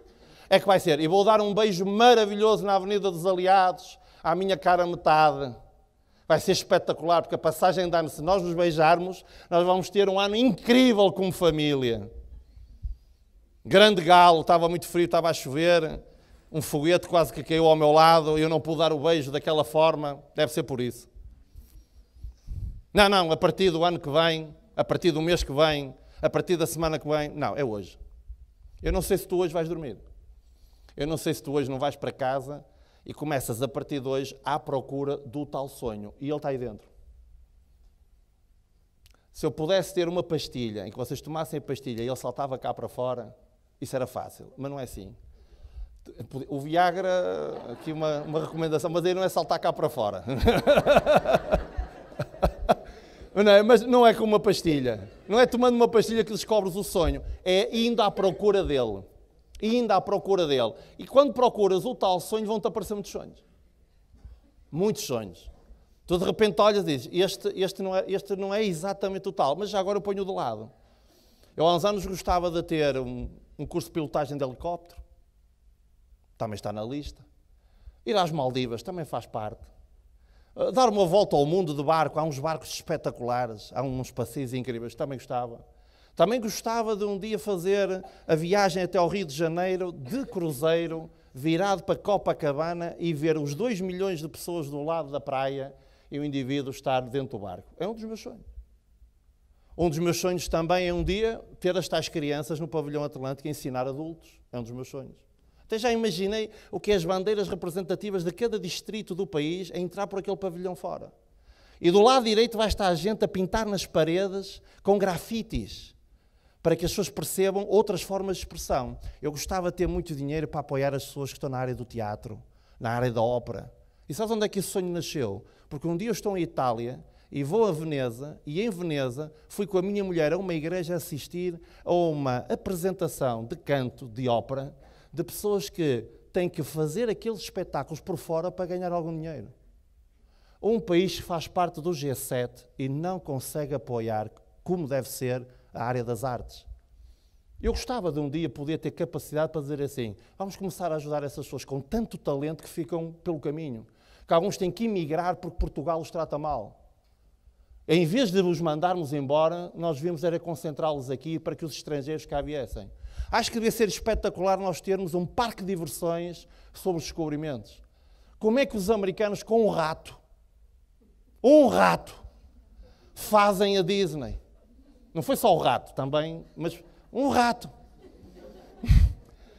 é que vai ser. E vou dar um beijo maravilhoso na Avenida dos Aliados, à minha cara metade. Vai ser espetacular, porque a passagem de ano, se nós nos beijarmos, nós vamos ter um ano incrível como família. Grande galo, estava muito frio, estava a chover, um foguete quase que caiu ao meu lado e eu não pude dar o beijo daquela forma. Deve ser por isso. Não, não, a partir do ano que vem, a partir do mês que vem, a partir da semana que vem. Não, é hoje. Eu não sei se tu hoje vais dormir. Eu não sei se tu hoje não vais para casa e começas a partir de hoje à procura do tal sonho. E ele está aí dentro. Se eu pudesse ter uma pastilha em que vocês tomassem a pastilha e ele saltava cá para fora, isso era fácil. Mas não é assim. O Viagra, aqui uma, uma recomendação, mas aí não é saltar cá para fora. Não é? Mas não é com uma pastilha. Não é tomando uma pastilha que descobres o sonho. É indo à procura dele. Indo à procura dele. E quando procuras o tal sonho, vão-te aparecer muitos sonhos. Muitos sonhos. Tu de repente olhas e dizes: este, este, não é, este não é exatamente o tal, mas já agora eu ponho de lado. Eu há uns anos gostava de ter um, um curso de pilotagem de helicóptero, também está na lista. Ir às Maldivas também faz parte. Ah, dar uma volta ao mundo de barco. Há uns barcos espetaculares, há uns passeios incríveis. Também gostava. Também gostava de um dia fazer a viagem até ao Rio de Janeiro de cruzeiro, virado para Copacabana e ver os 2 milhões de pessoas do lado da praia e o indivíduo estar dentro do barco. É um dos meus sonhos. Um dos meus sonhos também é um dia ter estas crianças no pavilhão atlântico a ensinar adultos. É um dos meus sonhos. Até já imaginei o que é as bandeiras representativas de cada distrito do país a entrar por aquele pavilhão fora. E do lado direito vai estar a gente a pintar nas paredes com grafites, para que as pessoas percebam outras formas de expressão. Eu gostava de ter muito dinheiro para apoiar as pessoas que estão na área do teatro, na área da ópera. E sabes onde é que esse sonho nasceu? Porque um dia eu estou em Itália e vou a Veneza, e em Veneza fui com a minha mulher a uma igreja assistir a uma apresentação de canto de ópera de pessoas que têm que fazer aqueles espetáculos por fora para ganhar algum dinheiro. Um país que faz parte do G7 e não consegue apoiar, como deve ser, a área das artes. Eu gostava de um dia poder ter capacidade para dizer assim: vamos começar a ajudar essas pessoas com tanto talento que ficam pelo caminho, que alguns têm que emigrar porque Portugal os trata mal. Em vez de os mandarmos embora, nós vimos era concentrá-los aqui para que os estrangeiros cá viessem. Acho que devia ser espetacular nós termos um parque de diversões sobre os descobrimentos. Como é que os americanos, com um rato, um rato, fazem a Disney? Não foi só o rato também, mas um rato.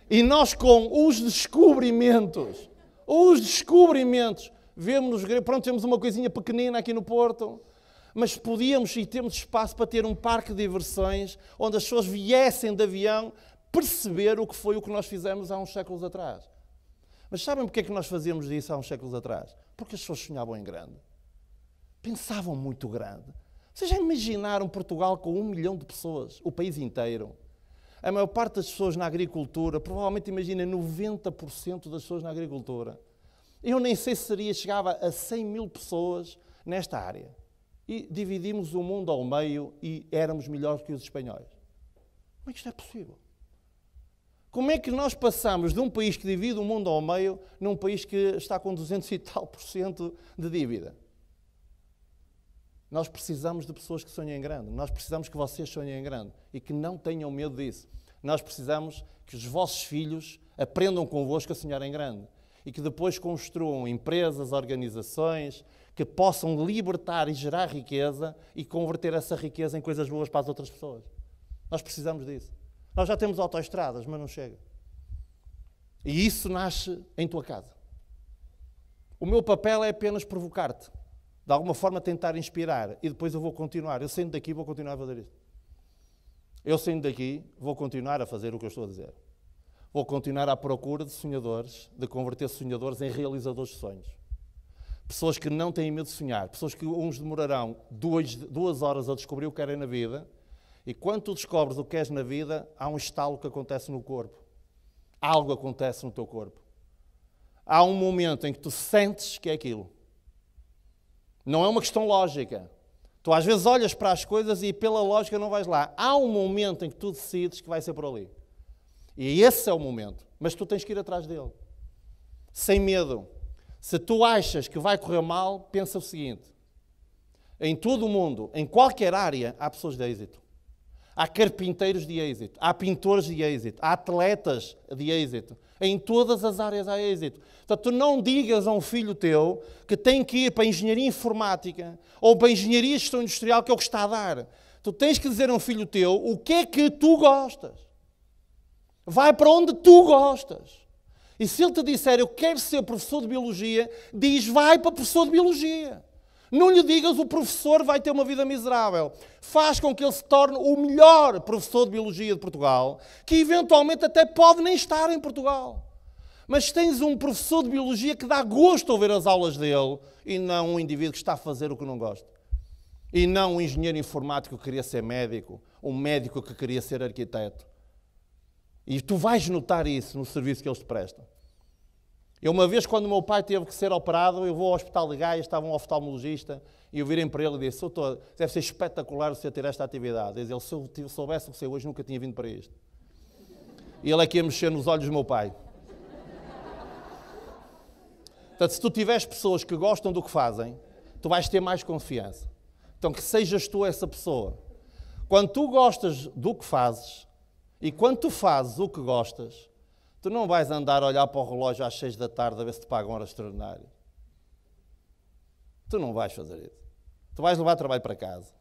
E nós, com os descobrimentos, os descobrimentos, vemos, nos pronto, temos uma coisinha pequenina aqui no Porto, mas podíamos e temos espaço para ter um parque de diversões onde as pessoas viessem de avião perceber o que foi o que nós fizemos há uns séculos atrás. Mas sabem porque é que nós fazíamos isso há uns séculos atrás? Porque as pessoas sonhavam em grande. Pensavam muito grande. Vocês já imaginaram Portugal com um milhão de pessoas, o país inteiro? A maior parte das pessoas na agricultura, provavelmente imagina 90% das pessoas na agricultura. Eu nem sei se seria, chegava a 100 mil pessoas nesta área. E dividimos o mundo ao meio e éramos melhores que os espanhóis. Como é que isto é possível? Como é que nós passamos de um país que divide o mundo ao meio num país que está com 200 e tal por cento de dívida? Nós precisamos de pessoas que sonhem grande. Nós precisamos que vocês sonhem grande e que não tenham medo disso. Nós precisamos que os vossos filhos aprendam convosco a sonhar em grande e que depois construam empresas, organizações que possam libertar e gerar riqueza e converter essa riqueza em coisas boas para as outras pessoas. Nós precisamos disso. Nós já temos autoestradas, mas não chega. E isso nasce em tua casa. O meu papel é apenas provocar-te. De alguma forma tentar inspirar. E depois eu vou continuar. Eu saindo daqui vou continuar a fazer isso. Eu saindo daqui vou continuar a fazer o que eu estou a dizer. Vou continuar à procura de sonhadores, de converter sonhadores em realizadores de sonhos. Pessoas que não têm medo de sonhar. Pessoas que uns demorarão duas, duas horas a descobrir o que querem na vida e quando tu descobres o que és na vida, há um estalo que acontece no corpo. Algo acontece no teu corpo. Há um momento em que tu sentes que é aquilo. Não é uma questão lógica. Tu às vezes olhas para as coisas e pela lógica não vais lá. Há um momento em que tu decides que vai ser por ali. E esse é o momento. Mas tu tens que ir atrás dele. Sem medo. Se tu achas que vai correr mal, pensa o seguinte: em todo o mundo, em qualquer área, há pessoas de êxito. Há carpinteiros de êxito, há pintores de êxito, há atletas de êxito. Em todas as áreas há êxito. Portanto, tu não digas a um filho teu que tem que ir para a engenharia informática ou para a engenharia gestão industrial, que é o que está a dar. Tu tens que dizer a um filho teu o que é que tu gostas. Vai para onde tu gostas. E se ele te disser, eu quero ser professor de biologia, diz, vai para professor de biologia. Não lhe digas o professor vai ter uma vida miserável. Faz com que ele se torne o melhor professor de biologia de Portugal, que eventualmente até pode nem estar em Portugal. Mas tens um professor de biologia que dá gosto a ouvir as aulas dele e não um indivíduo que está a fazer o que não gosta. E não um engenheiro informático que queria ser médico, um médico que queria ser arquiteto. E tu vais notar isso no serviço que eles te prestam. Eu, uma vez, quando o meu pai teve que ser operado, eu vou ao Hospital de Gaia, estava um oftalmologista, e eu virei para ele e disse: Doutor, deve ser espetacular o senhor ter esta atividade. Ele, se eu soubesse o que sei hoje, nunca tinha vindo para este. E ele é que ia mexer nos olhos do meu pai. Portanto, se tu tiveres pessoas que gostam do que fazem, tu vais ter mais confiança. Então, que sejas tu essa pessoa. Quando tu gostas do que fazes e quando tu fazes o que gostas, Tu não vais andar a olhar para o relógio às seis da tarde a ver se te pagam hora extraordinária. Tu não vais fazer isso. Tu vais levar trabalho para casa.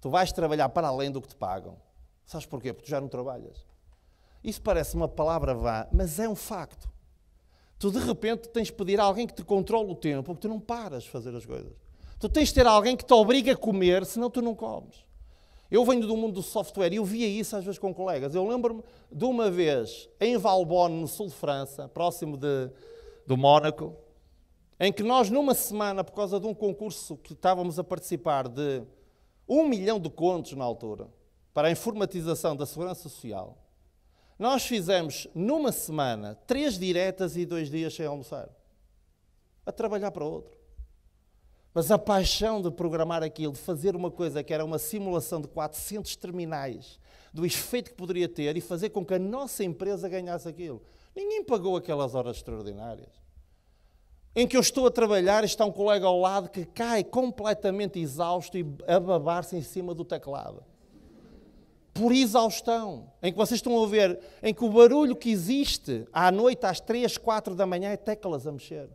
Tu vais trabalhar para além do que te pagam. Sabes porquê? Porque tu já não trabalhas. Isso parece uma palavra vá, mas é um facto. Tu de repente tens de pedir a alguém que te controle o tempo, porque tu não paras de fazer as coisas. Tu tens de ter alguém que te obriga a comer, senão tu não comes. Eu venho do mundo do software e eu via isso às vezes com colegas. Eu lembro-me de uma vez em Valbonne, no sul de França, próximo de, do Mónaco, em que nós, numa semana, por causa de um concurso que estávamos a participar de um milhão de contos na altura, para a informatização da segurança social, nós fizemos, numa semana, três diretas e dois dias sem almoçar, a trabalhar para outro. Mas a paixão de programar aquilo, de fazer uma coisa que era uma simulação de 400 terminais, do efeito que poderia ter e fazer com que a nossa empresa ganhasse aquilo. Ninguém pagou aquelas horas extraordinárias. Em que eu estou a trabalhar, está um colega ao lado que cai completamente exausto e a babar-se em cima do teclado. Por exaustão. Em que vocês estão a ver, em que o barulho que existe à noite, às 3, 4 da manhã, é teclas a mexer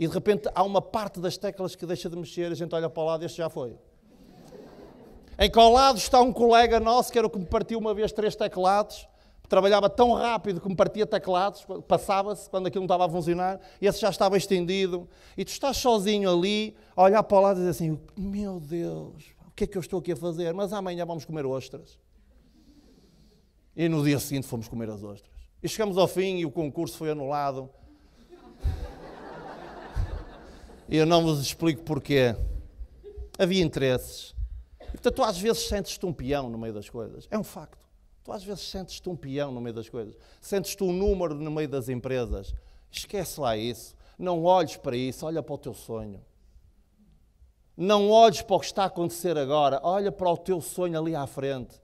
e de repente há uma parte das teclas que deixa de mexer, a gente olha para o lado e este já foi. Em que ao lado está um colega nosso que era o que me partiu uma vez três teclados, trabalhava tão rápido que me partia teclados, passava-se quando aquilo não estava a funcionar, e esse já estava estendido, e tu estás sozinho ali, a olhar para o lado e dizer assim: Meu Deus, o que é que eu estou aqui a fazer? Mas amanhã vamos comer ostras. E no dia seguinte fomos comer as ostras. E chegamos ao fim e o concurso foi anulado E eu não vos explico porquê. Havia interesses. E, portanto, tu às vezes sentes-te um peão no meio das coisas. É um facto. Tu às vezes sentes-te um peão no meio das coisas. Sentes-te um número no meio das empresas. Esquece lá isso. Não olhes para isso. Olha para o teu sonho. Não olhes para o que está a acontecer agora. Olha para o teu sonho ali à frente.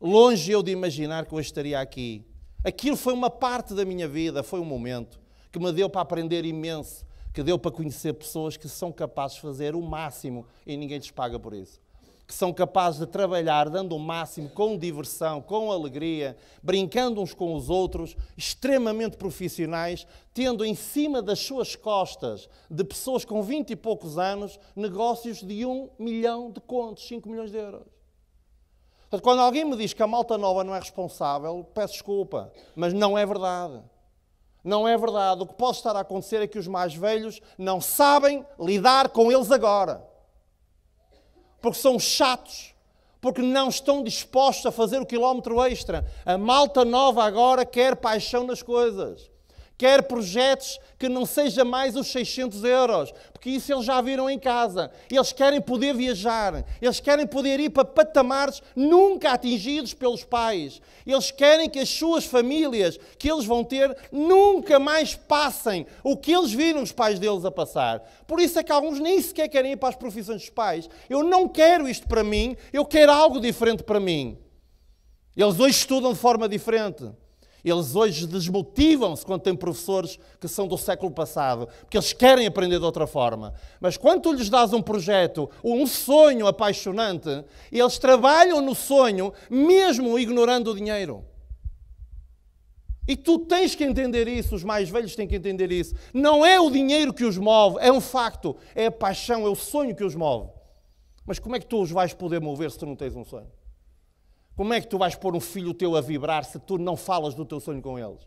Longe eu de imaginar que eu estaria aqui. Aquilo foi uma parte da minha vida, foi um momento que me deu para aprender imenso, que deu para conhecer pessoas que são capazes de fazer o máximo e ninguém lhes paga por isso. Que são capazes de trabalhar dando o máximo, com diversão, com alegria, brincando uns com os outros, extremamente profissionais, tendo em cima das suas costas, de pessoas com 20 e poucos anos, negócios de um milhão de contos, 5 milhões de euros. Portanto, quando alguém me diz que a malta nova não é responsável, peço desculpa, mas não é verdade. Não é verdade. O que pode estar a acontecer é que os mais velhos não sabem lidar com eles agora. Porque são chatos. Porque não estão dispostos a fazer o quilómetro extra. A malta nova agora quer paixão nas coisas. Quer projetos que não seja mais os 600 euros, porque isso eles já viram em casa. Eles querem poder viajar, eles querem poder ir para patamares nunca atingidos pelos pais. Eles querem que as suas famílias, que eles vão ter, nunca mais passem o que eles viram os pais deles a passar. Por isso é que alguns nem sequer querem ir para as profissões dos pais. Eu não quero isto para mim, eu quero algo diferente para mim. Eles hoje estudam de forma diferente. Eles hoje desmotivam-se quando têm professores que são do século passado, porque eles querem aprender de outra forma. Mas quando tu lhes dás um projeto ou um sonho apaixonante, eles trabalham no sonho, mesmo ignorando o dinheiro. E tu tens que entender isso, os mais velhos têm que entender isso. Não é o dinheiro que os move, é um facto, é a paixão, é o sonho que os move. Mas como é que tu os vais poder mover se tu não tens um sonho? Como é que tu vais pôr um filho teu a vibrar se tu não falas do teu sonho com eles?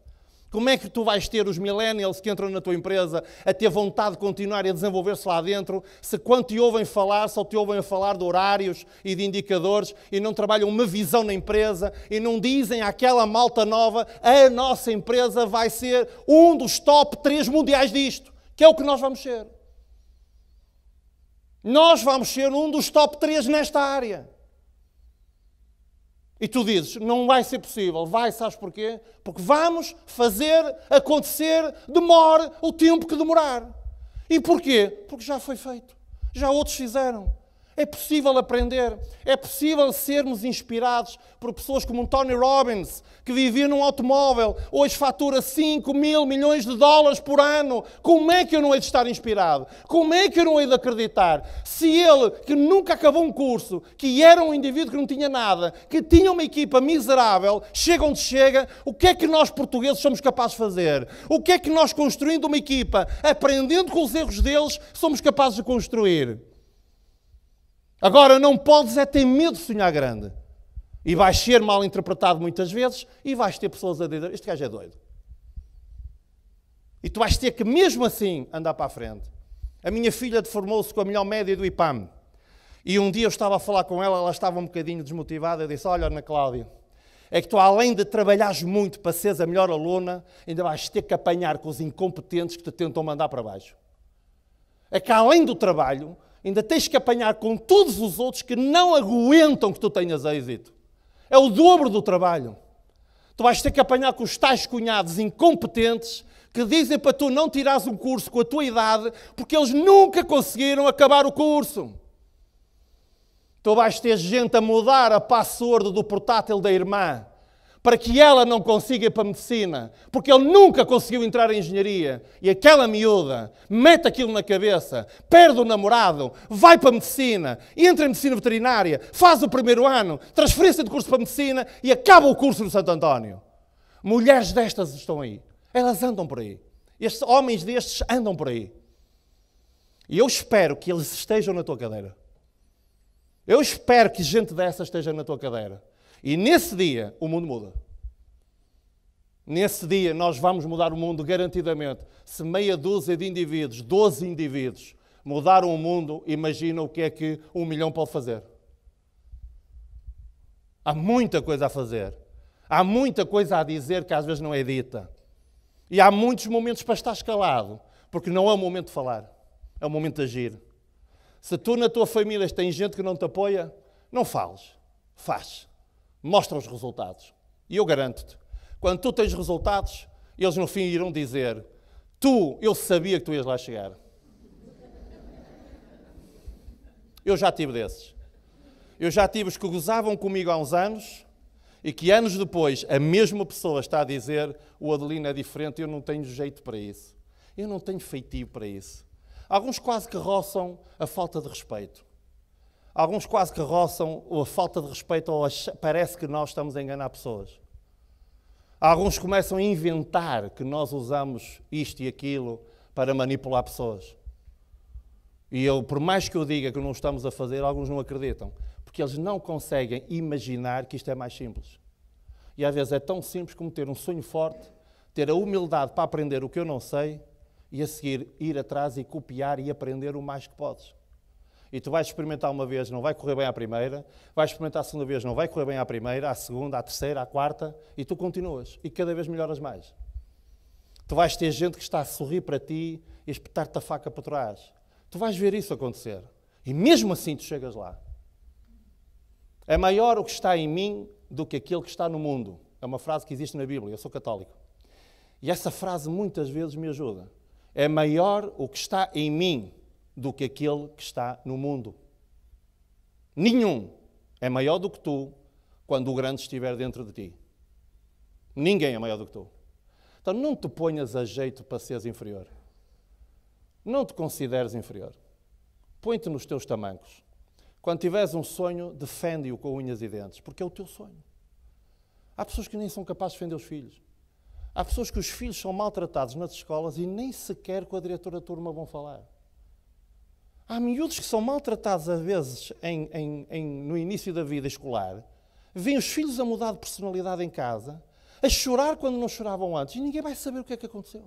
Como é que tu vais ter os millennials que entram na tua empresa a ter vontade de continuar e a desenvolver-se lá dentro, se quando te ouvem falar, só te ouvem a falar de horários e de indicadores e não trabalham uma visão na empresa e não dizem àquela malta nova a nossa empresa vai ser um dos top 3 mundiais disto, que é o que nós vamos ser. Nós vamos ser um dos top 3 nesta área. E tu dizes, não vai ser possível. Vai, sabes porquê? Porque vamos fazer acontecer, demore o tempo que demorar. E porquê? Porque já foi feito. Já outros fizeram. É possível aprender, é possível sermos inspirados por pessoas como um Tony Robbins, que vivia num automóvel, hoje fatura 5 mil milhões de dólares por ano. Como é que eu não hei de estar inspirado? Como é que eu não hei de acreditar? Se ele, que nunca acabou um curso, que era um indivíduo que não tinha nada, que tinha uma equipa miserável, chega onde chega, o que é que nós portugueses somos capazes de fazer? O que é que nós, construindo uma equipa, aprendendo com os erros deles, somos capazes de construir? Agora, não podes é ter medo de sonhar grande. E vais ser mal interpretado muitas vezes e vais ter pessoas a dizer: Este gajo é doido. E tu vais ter que, mesmo assim, andar para a frente. A minha filha deformou-se com a melhor média do IPAM. E um dia eu estava a falar com ela, ela estava um bocadinho desmotivada. Eu disse: Olha, Ana Cláudia, é que tu, além de trabalhares muito para seres a melhor aluna, ainda vais ter que apanhar com os incompetentes que te tentam mandar para baixo. É que, além do trabalho, ainda tens que apanhar com todos os outros que não aguentam que tu tenhas êxito. É o dobro do trabalho. Tu vais ter que apanhar com os tais cunhados incompetentes que dizem para tu não tirares um curso com a tua idade porque eles nunca conseguiram acabar o curso. Tu vais ter gente a mudar a password do portátil da irmã para que ela não consiga ir para a medicina, porque ele nunca conseguiu entrar em engenharia. E aquela miúda mete aquilo na cabeça, perde o namorado, vai para a medicina, entra em medicina veterinária, faz o primeiro ano, transferência de curso para a medicina e acaba o curso no Santo António. Mulheres destas estão aí. Elas andam por aí. Estes homens destes andam por aí. E eu espero que eles estejam na tua cadeira. Eu espero que gente dessa esteja na tua cadeira. E nesse dia o mundo muda. Nesse dia nós vamos mudar o mundo garantidamente. Se meia dúzia de indivíduos, 12 indivíduos, mudaram o mundo, imagina o que é que um milhão pode fazer. Há muita coisa a fazer. Há muita coisa a dizer que às vezes não é dita. E há muitos momentos para estar escalado, porque não é o momento de falar, é o momento de agir. Se tu na tua família tens gente que não te apoia, não fales, faz mostra os resultados. E eu garanto-te, quando tu tens resultados, eles no fim irão dizer: Tu, eu sabia que tu ias lá chegar. Eu já tive desses. Eu já tive os que gozavam comigo há uns anos e que anos depois a mesma pessoa está a dizer: O Adelino é diferente, eu não tenho jeito para isso. Eu não tenho feitio para isso. Alguns quase que roçam a falta de respeito. Alguns quase que roçam a falta de respeito ou parece que nós estamos a enganar pessoas. Alguns começam a inventar que nós usamos isto e aquilo para manipular pessoas. E eu, por mais que eu diga que não estamos a fazer, alguns não acreditam, porque eles não conseguem imaginar que isto é mais simples. E às vezes é tão simples como ter um sonho forte, ter a humildade para aprender o que eu não sei e a seguir ir atrás e copiar e aprender o mais que podes. E tu vais experimentar uma vez, não vai correr bem à primeira, vais experimentar a segunda vez, não vai correr bem à primeira, à segunda, à terceira, à quarta, e tu continuas. E cada vez melhoras mais. Tu vais ter gente que está a sorrir para ti e espetar-te a faca para trás. Tu vais ver isso acontecer. E mesmo assim tu chegas lá. É maior o que está em mim do que aquele que está no mundo. É uma frase que existe na Bíblia, eu sou católico. E essa frase muitas vezes me ajuda. É maior o que está em mim do que aquele que está no mundo. Nenhum é maior do que tu quando o grande estiver dentro de ti. Ninguém é maior do que tu. Então não te ponhas a jeito para seres inferior. Não te consideres inferior. Põe-te nos teus tamancos. Quando tiveres um sonho, defende-o com unhas e dentes, porque é o teu sonho. Há pessoas que nem são capazes de defender os filhos. Há pessoas que os filhos são maltratados nas escolas e nem sequer com a diretora da turma vão falar. Há miúdos que são maltratados, às vezes, em, em, em, no início da vida escolar, vêm os filhos a mudar de personalidade em casa, a chorar quando não choravam antes, e ninguém vai saber o que é que aconteceu.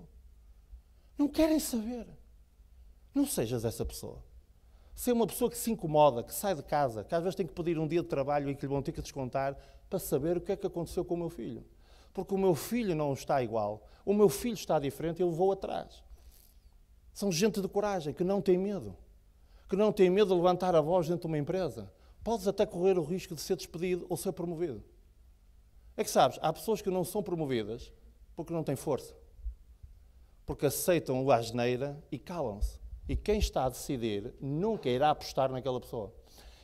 Não querem saber. Não sejas essa pessoa. Ser é uma pessoa que se incomoda, que sai de casa, que às vezes tem que pedir um dia de trabalho e que lhe vão ter que descontar para saber o que é que aconteceu com o meu filho. Porque o meu filho não está igual, o meu filho está diferente, eu vou atrás. São gente de coragem, que não tem medo que não tem medo de levantar a voz dentro de uma empresa, podes até correr o risco de ser despedido ou ser promovido. É que sabes, há pessoas que não são promovidas porque não têm força, porque aceitam o asneira e calam-se. E quem está a decidir nunca irá apostar naquela pessoa.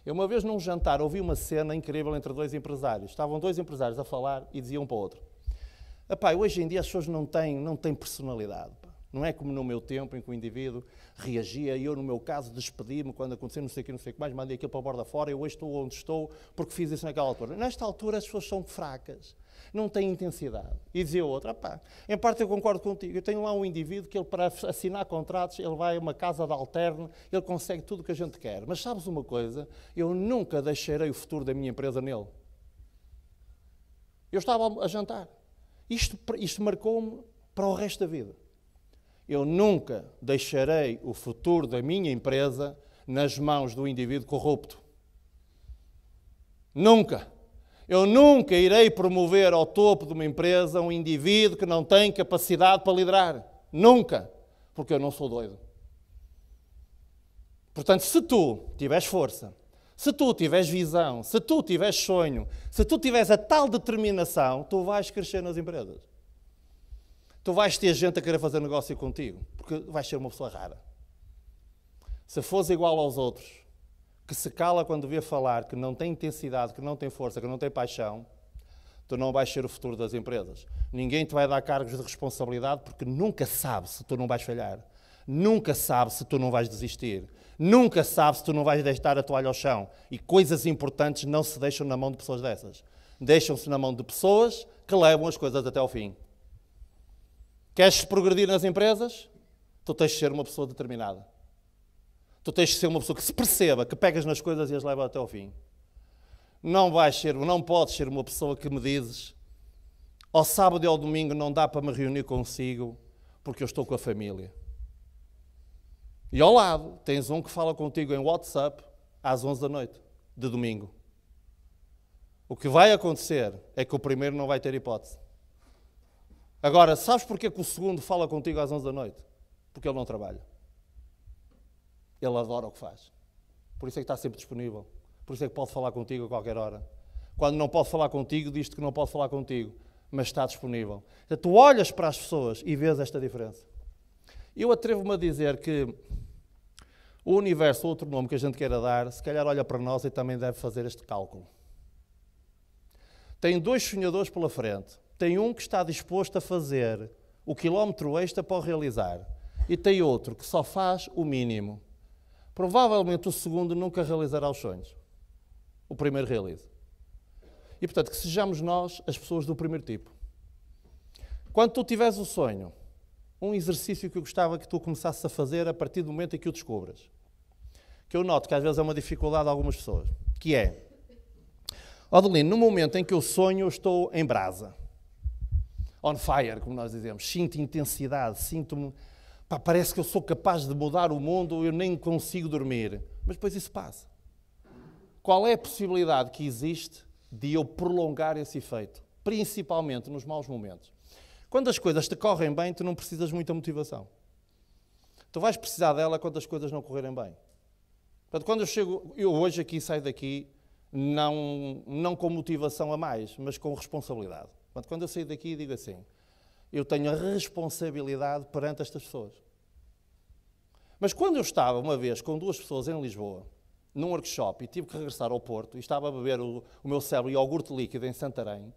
Eu, uma vez num jantar, ouvi uma cena incrível entre dois empresários. Estavam dois empresários a falar e diziam um para o outro: Pai, hoje em dia as pessoas não têm, não têm personalidade. Não é como no meu tempo em que o indivíduo reagia, e eu, no meu caso, despedi-me quando aconteceu não sei o que, não sei o que mais, mandei aquilo para a borda fora, eu hoje estou onde estou porque fiz isso naquela altura. Nesta altura as pessoas são fracas, não têm intensidade. E dizia outra, pá, em parte eu concordo contigo, eu tenho lá um indivíduo que ele para assinar contratos, ele vai a uma casa de alterne, ele consegue tudo o que a gente quer. Mas sabes uma coisa? Eu nunca deixarei o futuro da minha empresa nele. Eu estava a jantar. Isto, isto marcou-me para o resto da vida. Eu nunca deixarei o futuro da minha empresa nas mãos do indivíduo corrupto. Nunca. Eu nunca irei promover ao topo de uma empresa um indivíduo que não tem capacidade para liderar. Nunca. Porque eu não sou doido. Portanto, se tu tiveres força, se tu tiveres visão, se tu tiveres sonho, se tu tiveres a tal determinação, tu vais crescer nas empresas tu vais ter gente a querer fazer negócio contigo, porque vais ser uma pessoa rara. Se fores igual aos outros, que se cala quando vê falar, que não tem intensidade, que não tem força, que não tem paixão, tu não vais ser o futuro das empresas. Ninguém te vai dar cargos de responsabilidade porque nunca sabe se tu não vais falhar. Nunca sabe se tu não vais desistir. Nunca sabe se tu não vais deixar a toalha ao chão. E coisas importantes não se deixam na mão de pessoas dessas. Deixam-se na mão de pessoas que levam as coisas até ao fim. Queres progredir nas empresas? Tu tens de ser uma pessoa determinada. Tu tens de ser uma pessoa que se perceba, que pegas nas coisas e as leva até ao fim. Não vais ser, não podes ser uma pessoa que me dizes ao sábado e ao domingo não dá para me reunir consigo porque eu estou com a família. E ao lado tens um que fala contigo em WhatsApp às 11 da noite, de domingo. O que vai acontecer é que o primeiro não vai ter hipótese. Agora, sabes porquê que o segundo fala contigo às 11 da noite? Porque ele não trabalha. Ele adora o que faz. Por isso é que está sempre disponível. Por isso é que pode falar contigo a qualquer hora. Quando não pode falar contigo, diz-te que não pode falar contigo, mas está disponível. Então, tu olhas para as pessoas e vês esta diferença. Eu atrevo-me a dizer que o universo, outro nome que a gente queira dar, se calhar olha para nós e também deve fazer este cálculo. Tem dois sonhadores pela frente. Tem um que está disposto a fazer o quilómetro extra para o realizar e tem outro que só faz o mínimo. Provavelmente o segundo nunca realizará os sonhos. O primeiro realiza. E portanto, que sejamos nós as pessoas do primeiro tipo. Quando tu tiveres o sonho, um exercício que eu gostava que tu começasses a fazer a partir do momento em que o descobras, que eu noto que às vezes é uma dificuldade de algumas pessoas, que é, Odelino, no momento em que eu sonho, eu estou em brasa on fire, como nós dizemos. Sinto intensidade, sinto-me. Parece que eu sou capaz de mudar o mundo eu nem consigo dormir. Mas depois isso passa. Qual é a possibilidade que existe de eu prolongar esse efeito? Principalmente nos maus momentos. Quando as coisas te correm bem, tu não precisas muita motivação. Tu vais precisar dela quando as coisas não correrem bem. Portanto, quando eu chego, eu hoje aqui saio daqui não, não com motivação a mais, mas com responsabilidade. Portanto, quando eu saio daqui, digo assim: eu tenho a responsabilidade perante estas pessoas. Mas quando eu estava uma vez com duas pessoas em Lisboa, num workshop, e tive que regressar ao Porto, e estava a beber o, o meu cérebro iogurte líquido em Santarém,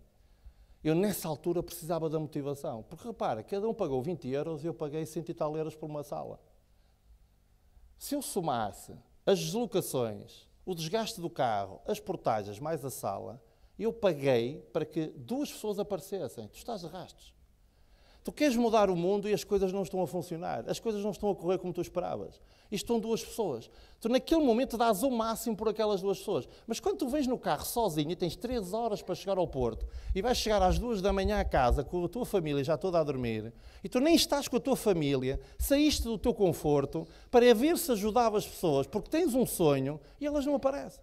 eu nessa altura precisava da motivação. Porque repara, cada um pagou 20 euros e eu paguei 100 e tal euros por uma sala. Se eu somasse as deslocações, o desgaste do carro, as portagens mais a sala, eu paguei para que duas pessoas aparecessem. Tu estás de rastros. Tu queres mudar o mundo e as coisas não estão a funcionar. As coisas não estão a correr como tu esperavas. E estão duas pessoas. Tu, naquele momento, dás o máximo por aquelas duas pessoas. Mas quando tu vens no carro sozinho e tens três horas para chegar ao Porto e vais chegar às duas da manhã a casa com a tua família já toda a dormir e tu nem estás com a tua família, saíste do teu conforto para ver se ajudava as pessoas porque tens um sonho e elas não aparecem.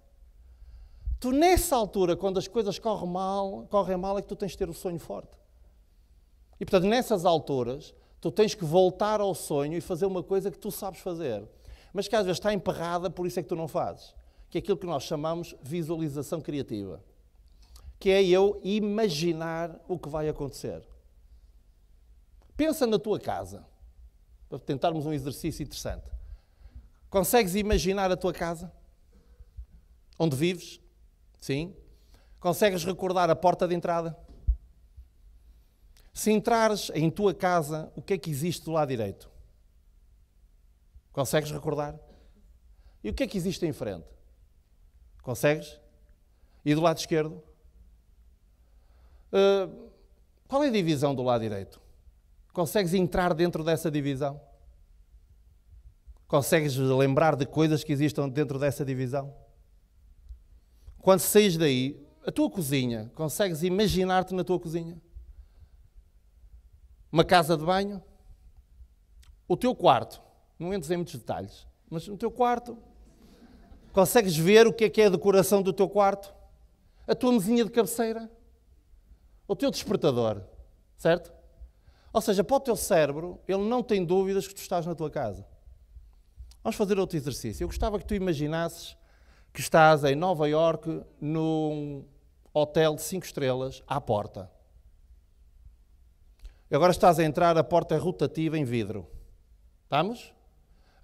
Tu, nessa altura, quando as coisas correm mal, correm mal, é que tu tens de ter o sonho forte. E, portanto, nessas alturas, tu tens que voltar ao sonho e fazer uma coisa que tu sabes fazer, mas que às vezes está emperrada, por isso é que tu não fazes. Que é aquilo que nós chamamos visualização criativa. Que é eu imaginar o que vai acontecer. Pensa na tua casa, para tentarmos um exercício interessante. Consegues imaginar a tua casa? Onde vives? Sim? Consegues recordar a porta de entrada? Se entrares em tua casa, o que é que existe do lado direito? Consegues recordar? E o que é que existe em frente? Consegues? E do lado esquerdo? Uh, qual é a divisão do lado direito? Consegues entrar dentro dessa divisão? Consegues lembrar de coisas que existam dentro dessa divisão? Quando saís daí, a tua cozinha, consegues imaginar-te na tua cozinha? Uma casa de banho? O teu quarto? Não entres em muitos detalhes, mas no teu quarto, consegues ver o que é que é a decoração do teu quarto? A tua mesinha de cabeceira? O teu despertador? Certo? Ou seja, para o teu cérebro, ele não tem dúvidas que tu estás na tua casa. Vamos fazer outro exercício. Eu gostava que tu imaginasses que estás em Nova Iorque num hotel de 5 estrelas à porta. Agora estás a entrar, a porta é rotativa em vidro. Estamos?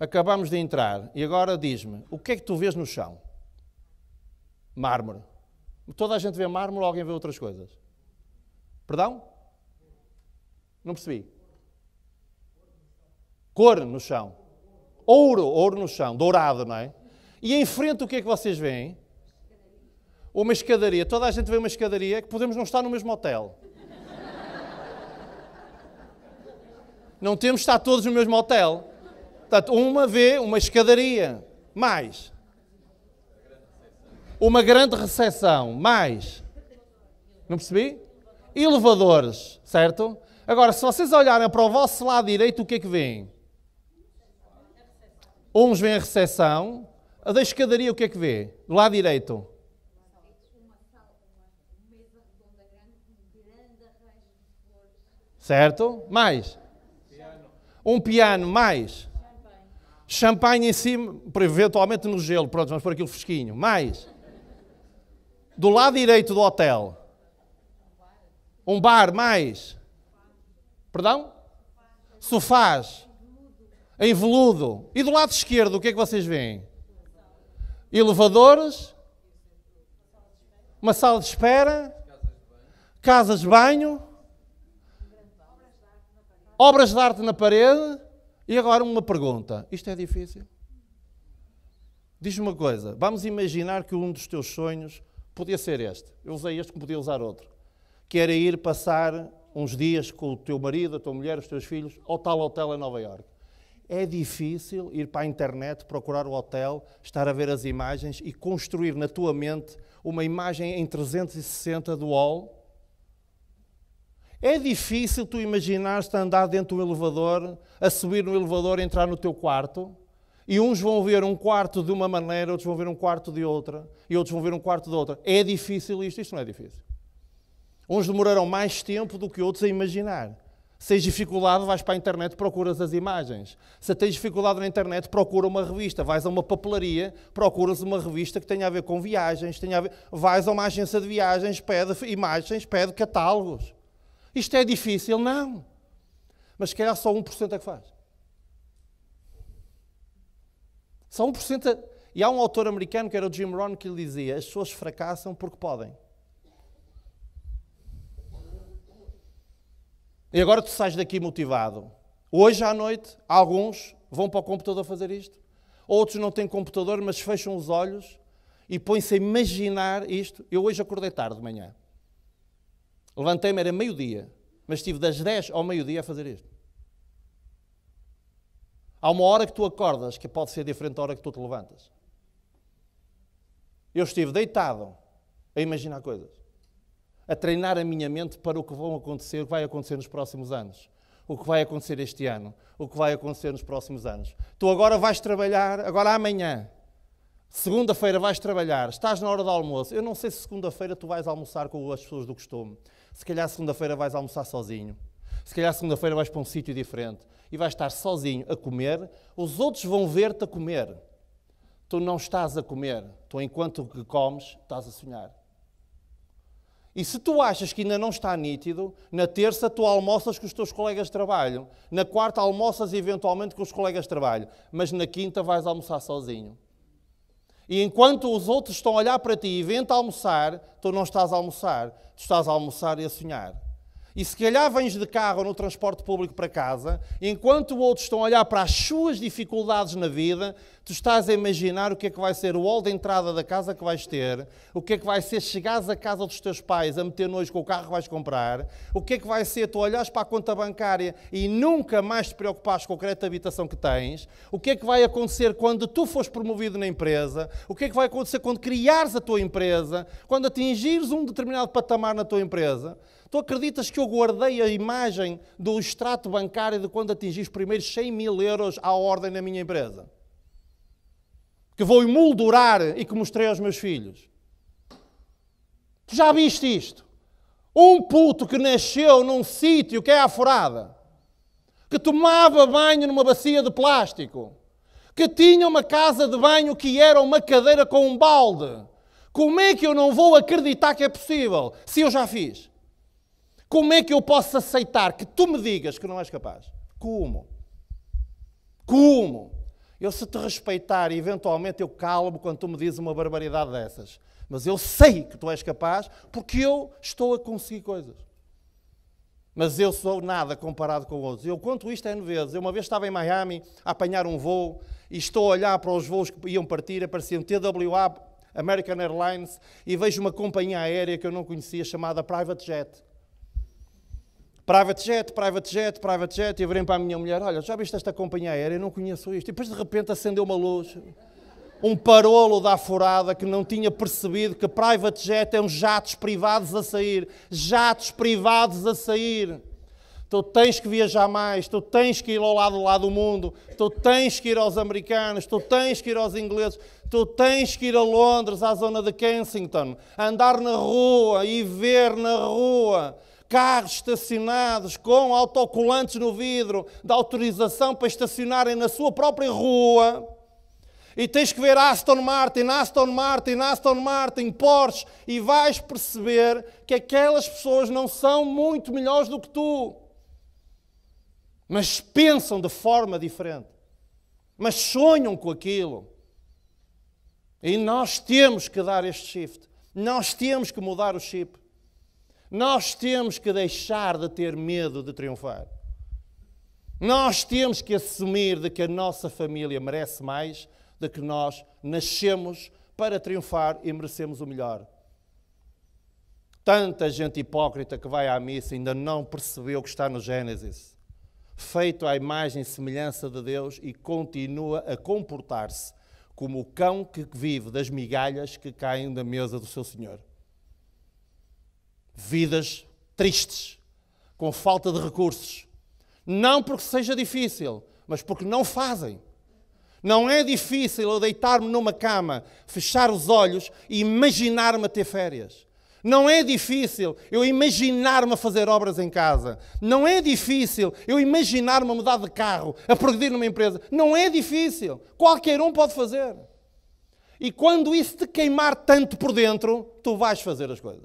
Acabamos de entrar e agora diz-me, o que é que tu vês no chão? Mármore. Toda a gente vê mármore, alguém vê outras coisas. Perdão? Não percebi. Cor no chão. Ouro, ouro no chão, dourado, não é? E em frente o que é que vocês veem? Uma escadaria. Toda a gente vê uma escadaria que podemos não estar no mesmo hotel. Não temos de estar todos no mesmo hotel. Portanto, uma vê uma escadaria. Mais. Uma grande recepção. Mais. Não percebi? Elevadores, certo? Agora, se vocês olharem para o vosso lado direito, o que é que vem? Uns vêm a recepção, a da escadaria, o que é que vê? Do lado direito. Certo? Mais. Um piano, mais. Champanhe em cima, eventualmente no gelo, pronto, vamos pôr aquilo fresquinho. Mais. Do lado direito do hotel. Um bar, mais. Perdão? Sofás. Em veludo. E do lado esquerdo, o que é que vocês veem? elevadores, uma sala de espera, casas de banho, obras de arte na parede. E agora uma pergunta: isto é difícil? Diz-me uma coisa: vamos imaginar que um dos teus sonhos podia ser este. Eu usei este, como podia usar outro. Que era ir passar uns dias com o teu marido, a tua mulher, os teus filhos ao tal hotel em Nova Iorque é difícil ir para a internet, procurar o hotel, estar a ver as imagens e construir na tua mente uma imagem em 360 do hall? É difícil tu imaginar te a andar dentro do elevador, a subir no elevador, entrar no teu quarto? E uns vão ver um quarto de uma maneira, outros vão ver um quarto de outra, e outros vão ver um quarto de outra. É difícil isto? Isto não é difícil. Uns demorarão mais tempo do que outros a imaginar. Se tens dificuldade, vais para a internet, procuras as imagens. Se tens dificuldade na internet, procura uma revista. Vais a uma papelaria, procuras uma revista que tenha a ver com viagens. Tenha a ver... Vais a uma agência de viagens, pede imagens, pede catálogos. Isto é difícil? Não. Mas se calhar só 1% é que faz. Só 1%. A... É- e há um autor americano, que era o Jim Rohn, que lhe dizia: as pessoas fracassam porque podem. E agora tu sais daqui motivado. Hoje à noite, alguns vão para o computador fazer isto. Outros não têm computador, mas fecham os olhos e põem-se a imaginar isto. Eu hoje acordei tarde de manhã. Levantei-me, era meio-dia, mas estive das 10 ao meio-dia a fazer isto. Há uma hora que tu acordas que pode ser diferente da hora que tu te levantas. Eu estive deitado a imaginar coisas a treinar a minha mente para o que vão acontecer, o que vai acontecer nos próximos anos, o que vai acontecer este ano, o que vai acontecer nos próximos anos. Tu agora vais trabalhar, agora amanhã, segunda-feira vais trabalhar, estás na hora do almoço. Eu não sei se segunda-feira tu vais almoçar com as pessoas do costume. Se calhar segunda-feira vais almoçar sozinho. Se calhar segunda-feira vais para um sítio diferente e vais estar sozinho a comer. Os outros vão ver-te a comer. Tu não estás a comer. Tu, enquanto que comes, estás a sonhar. E se tu achas que ainda não está nítido, na terça tu almoças com os teus colegas de trabalho, na quarta almoças eventualmente com os colegas de trabalho, mas na quinta vais almoçar sozinho. E enquanto os outros estão a olhar para ti e vêm-te almoçar, tu não estás a almoçar, tu estás a almoçar e a sonhar e se calhar vens de carro ou no transporte público para casa, enquanto outros estão a olhar para as suas dificuldades na vida, tu estás a imaginar o que é que vai ser o hall de entrada da casa que vais ter, o que é que vai ser chegares à casa dos teus pais a meter nojo com o carro que vais comprar, o que é que vai ser tu olhares para a conta bancária e nunca mais te preocupares com o crédito de habitação que tens, o que é que vai acontecer quando tu fores promovido na empresa, o que é que vai acontecer quando criares a tua empresa, quando atingires um determinado patamar na tua empresa. Tu acreditas que eu guardei a imagem do extrato bancário de quando atingi os primeiros 100 mil euros à ordem na minha empresa? Que vou emoldurar e que mostrei aos meus filhos? Tu já viste isto? Um puto que nasceu num sítio que é a furada, que tomava banho numa bacia de plástico, que tinha uma casa de banho que era uma cadeira com um balde. Como é que eu não vou acreditar que é possível se eu já fiz? Como é que eu posso aceitar que tu me digas que não és capaz? Como? Como? Eu, se te respeitar, eventualmente eu calmo quando tu me dizes uma barbaridade dessas. Mas eu sei que tu és capaz porque eu estou a conseguir coisas. Mas eu sou nada comparado com outros. Eu conto isto N vezes. Eu uma vez estava em Miami a apanhar um voo e estou a olhar para os voos que iam partir, apareciam TWA, American Airlines, e vejo uma companhia aérea que eu não conhecia chamada Private Jet. Private jet, private jet, private jet. E eu virei para a minha mulher: Olha, já viste esta companhia aérea? Eu não conheço isto. E depois de repente acendeu uma luz. Um parolo da furada que não tinha percebido que private jet é um jatos privados a sair. Jatos privados a sair. Tu tens que viajar mais, tu tens que ir ao lado lá do mundo, tu tens que ir aos americanos, tu tens que ir aos ingleses, tu tens que ir a Londres, à zona de Kensington, andar na rua e ver na rua carros estacionados com autocolantes no vidro de autorização para estacionarem na sua própria rua. E tens que ver Aston Martin, Aston Martin, Aston Martin, Porsche, e vais perceber que aquelas pessoas não são muito melhores do que tu, mas pensam de forma diferente, mas sonham com aquilo. E nós temos que dar este shift, nós temos que mudar o chip. Nós temos que deixar de ter medo de triunfar. Nós temos que assumir de que a nossa família merece mais, de que nós nascemos para triunfar e merecemos o melhor. Tanta gente hipócrita que vai à missa ainda não percebeu que está no Gênesis, feito à imagem e semelhança de Deus e continua a comportar-se como o cão que vive das migalhas que caem da mesa do seu Senhor vidas tristes, com falta de recursos. Não porque seja difícil, mas porque não fazem. Não é difícil eu deitar-me numa cama, fechar os olhos e imaginar-me a ter férias. Não é difícil eu imaginar-me a fazer obras em casa. Não é difícil eu imaginar-me a mudar de carro, a progredir numa empresa. Não é difícil. Qualquer um pode fazer. E quando isso te queimar tanto por dentro, tu vais fazer as coisas.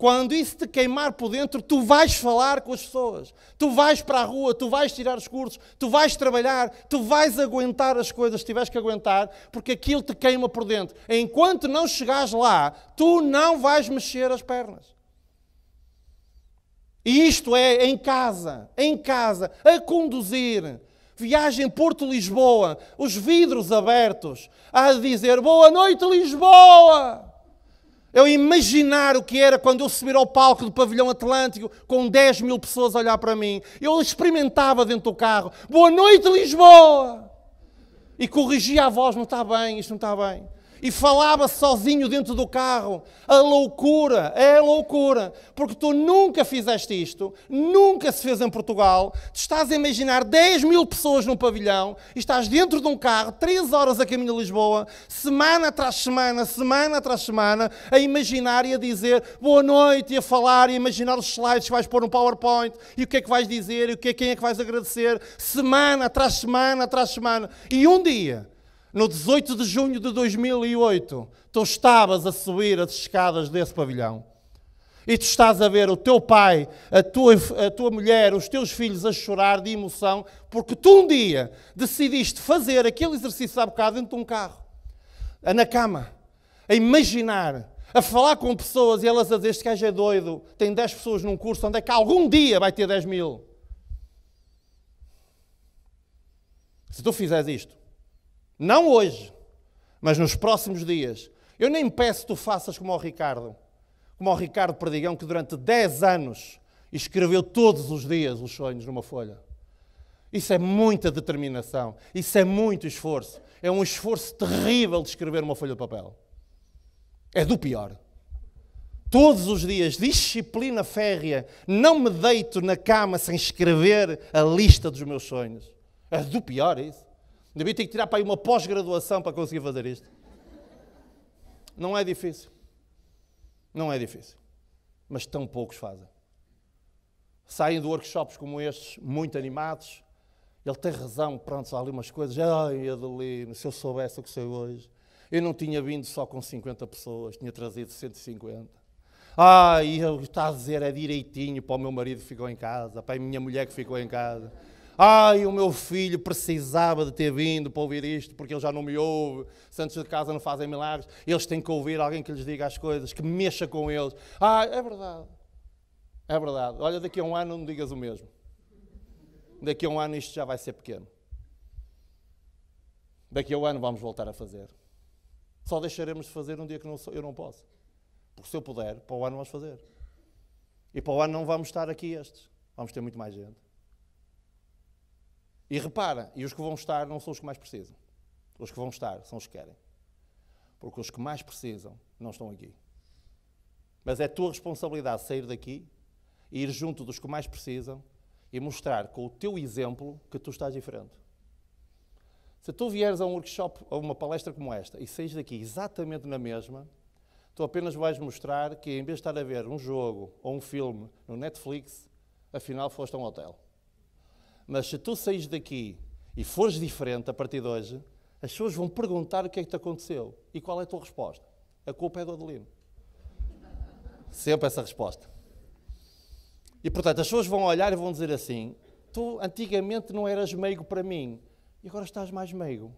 Quando isso te queimar por dentro, tu vais falar com as pessoas, tu vais para a rua, tu vais tirar os cursos, tu vais trabalhar, tu vais aguentar as coisas que tiveres que aguentar, porque aquilo te queima por dentro. Enquanto não chegares lá, tu não vais mexer as pernas. E isto é em casa, em casa, a conduzir. Viagem Porto-Lisboa, os vidros abertos, a dizer: Boa noite, Lisboa! Eu imaginar o que era quando eu subir ao palco do pavilhão Atlântico com 10 mil pessoas a olhar para mim. Eu experimentava dentro do carro. Boa noite, Lisboa! E corrigia a voz, não está bem, isto não está bem e falava sozinho dentro do carro. A loucura, é a loucura, porque tu nunca fizeste isto, nunca se fez em Portugal. Tu estás a imaginar 10 mil pessoas num pavilhão e estás dentro de um carro, 3 horas a caminho de Lisboa, semana atrás semana, semana atrás semana, a imaginar e a dizer boa noite e a falar e a imaginar os slides que vais pôr no PowerPoint e o que é que vais dizer e o que é, quem é que vais agradecer, semana atrás semana atrás semana. E um dia no 18 de junho de 2008, tu estavas a subir as escadas desse pavilhão e tu estás a ver o teu pai, a tua, a tua mulher, os teus filhos a chorar de emoção porque tu um dia decidiste fazer aquele exercício há bocado dentro de um carro, na cama, a imaginar, a falar com pessoas e elas a dizer: Este gajo é doido, tem 10 pessoas num curso, onde é que algum dia vai ter 10 mil? Se tu fizeres isto, não hoje, mas nos próximos dias. Eu nem peço que tu faças como o Ricardo, como o Ricardo Perdigão, que durante 10 anos escreveu todos os dias os sonhos numa folha. Isso é muita determinação, isso é muito esforço. É um esforço terrível de escrever uma folha de papel. É do pior. Todos os dias, disciplina férrea, não me deito na cama sem escrever a lista dos meus sonhos. É do pior isso. Devia ter que tirar para aí uma pós-graduação para conseguir fazer isto. Não é difícil. Não é difícil. Mas tão poucos fazem. Saem de workshops como estes, muito animados. Ele tem razão, pronto, há ali umas coisas. Ai, Adelino, se eu soubesse o que sei hoje. Eu não tinha vindo só com 50 pessoas, tinha trazido 150. Ai, eu está a dizer é direitinho para o meu marido que ficou em casa, para a minha mulher que ficou em casa. Ai, o meu filho precisava de ter vindo para ouvir isto, porque ele já não me ouve. Santos de casa não fazem milagres. Eles têm que ouvir alguém que lhes diga as coisas, que mexa com eles. Ah, é verdade. É verdade. Olha, daqui a um ano não digas o mesmo. Daqui a um ano isto já vai ser pequeno. Daqui a um ano vamos voltar a fazer. Só deixaremos de fazer um dia que não, eu não posso. Porque se eu puder, para o ano vamos fazer. E para o ano não vamos estar aqui estes. Vamos ter muito mais gente. E repara, e os que vão estar não são os que mais precisam. Os que vão estar são os que querem. Porque os que mais precisam não estão aqui. Mas é tua responsabilidade sair daqui e ir junto dos que mais precisam e mostrar com o teu exemplo que tu estás diferente. Se tu vieres a um workshop, a uma palestra como esta, e saís daqui exatamente na mesma, tu apenas vais mostrar que, em vez de estar a ver um jogo ou um filme no Netflix, afinal foste a um hotel. Mas se tu saís daqui e fores diferente a partir de hoje, as pessoas vão perguntar o que é que te aconteceu. E qual é a tua resposta? A culpa é do Adelino. Sempre essa resposta. E portanto, as pessoas vão olhar e vão dizer assim: Tu antigamente não eras meigo para mim e agora estás mais meigo.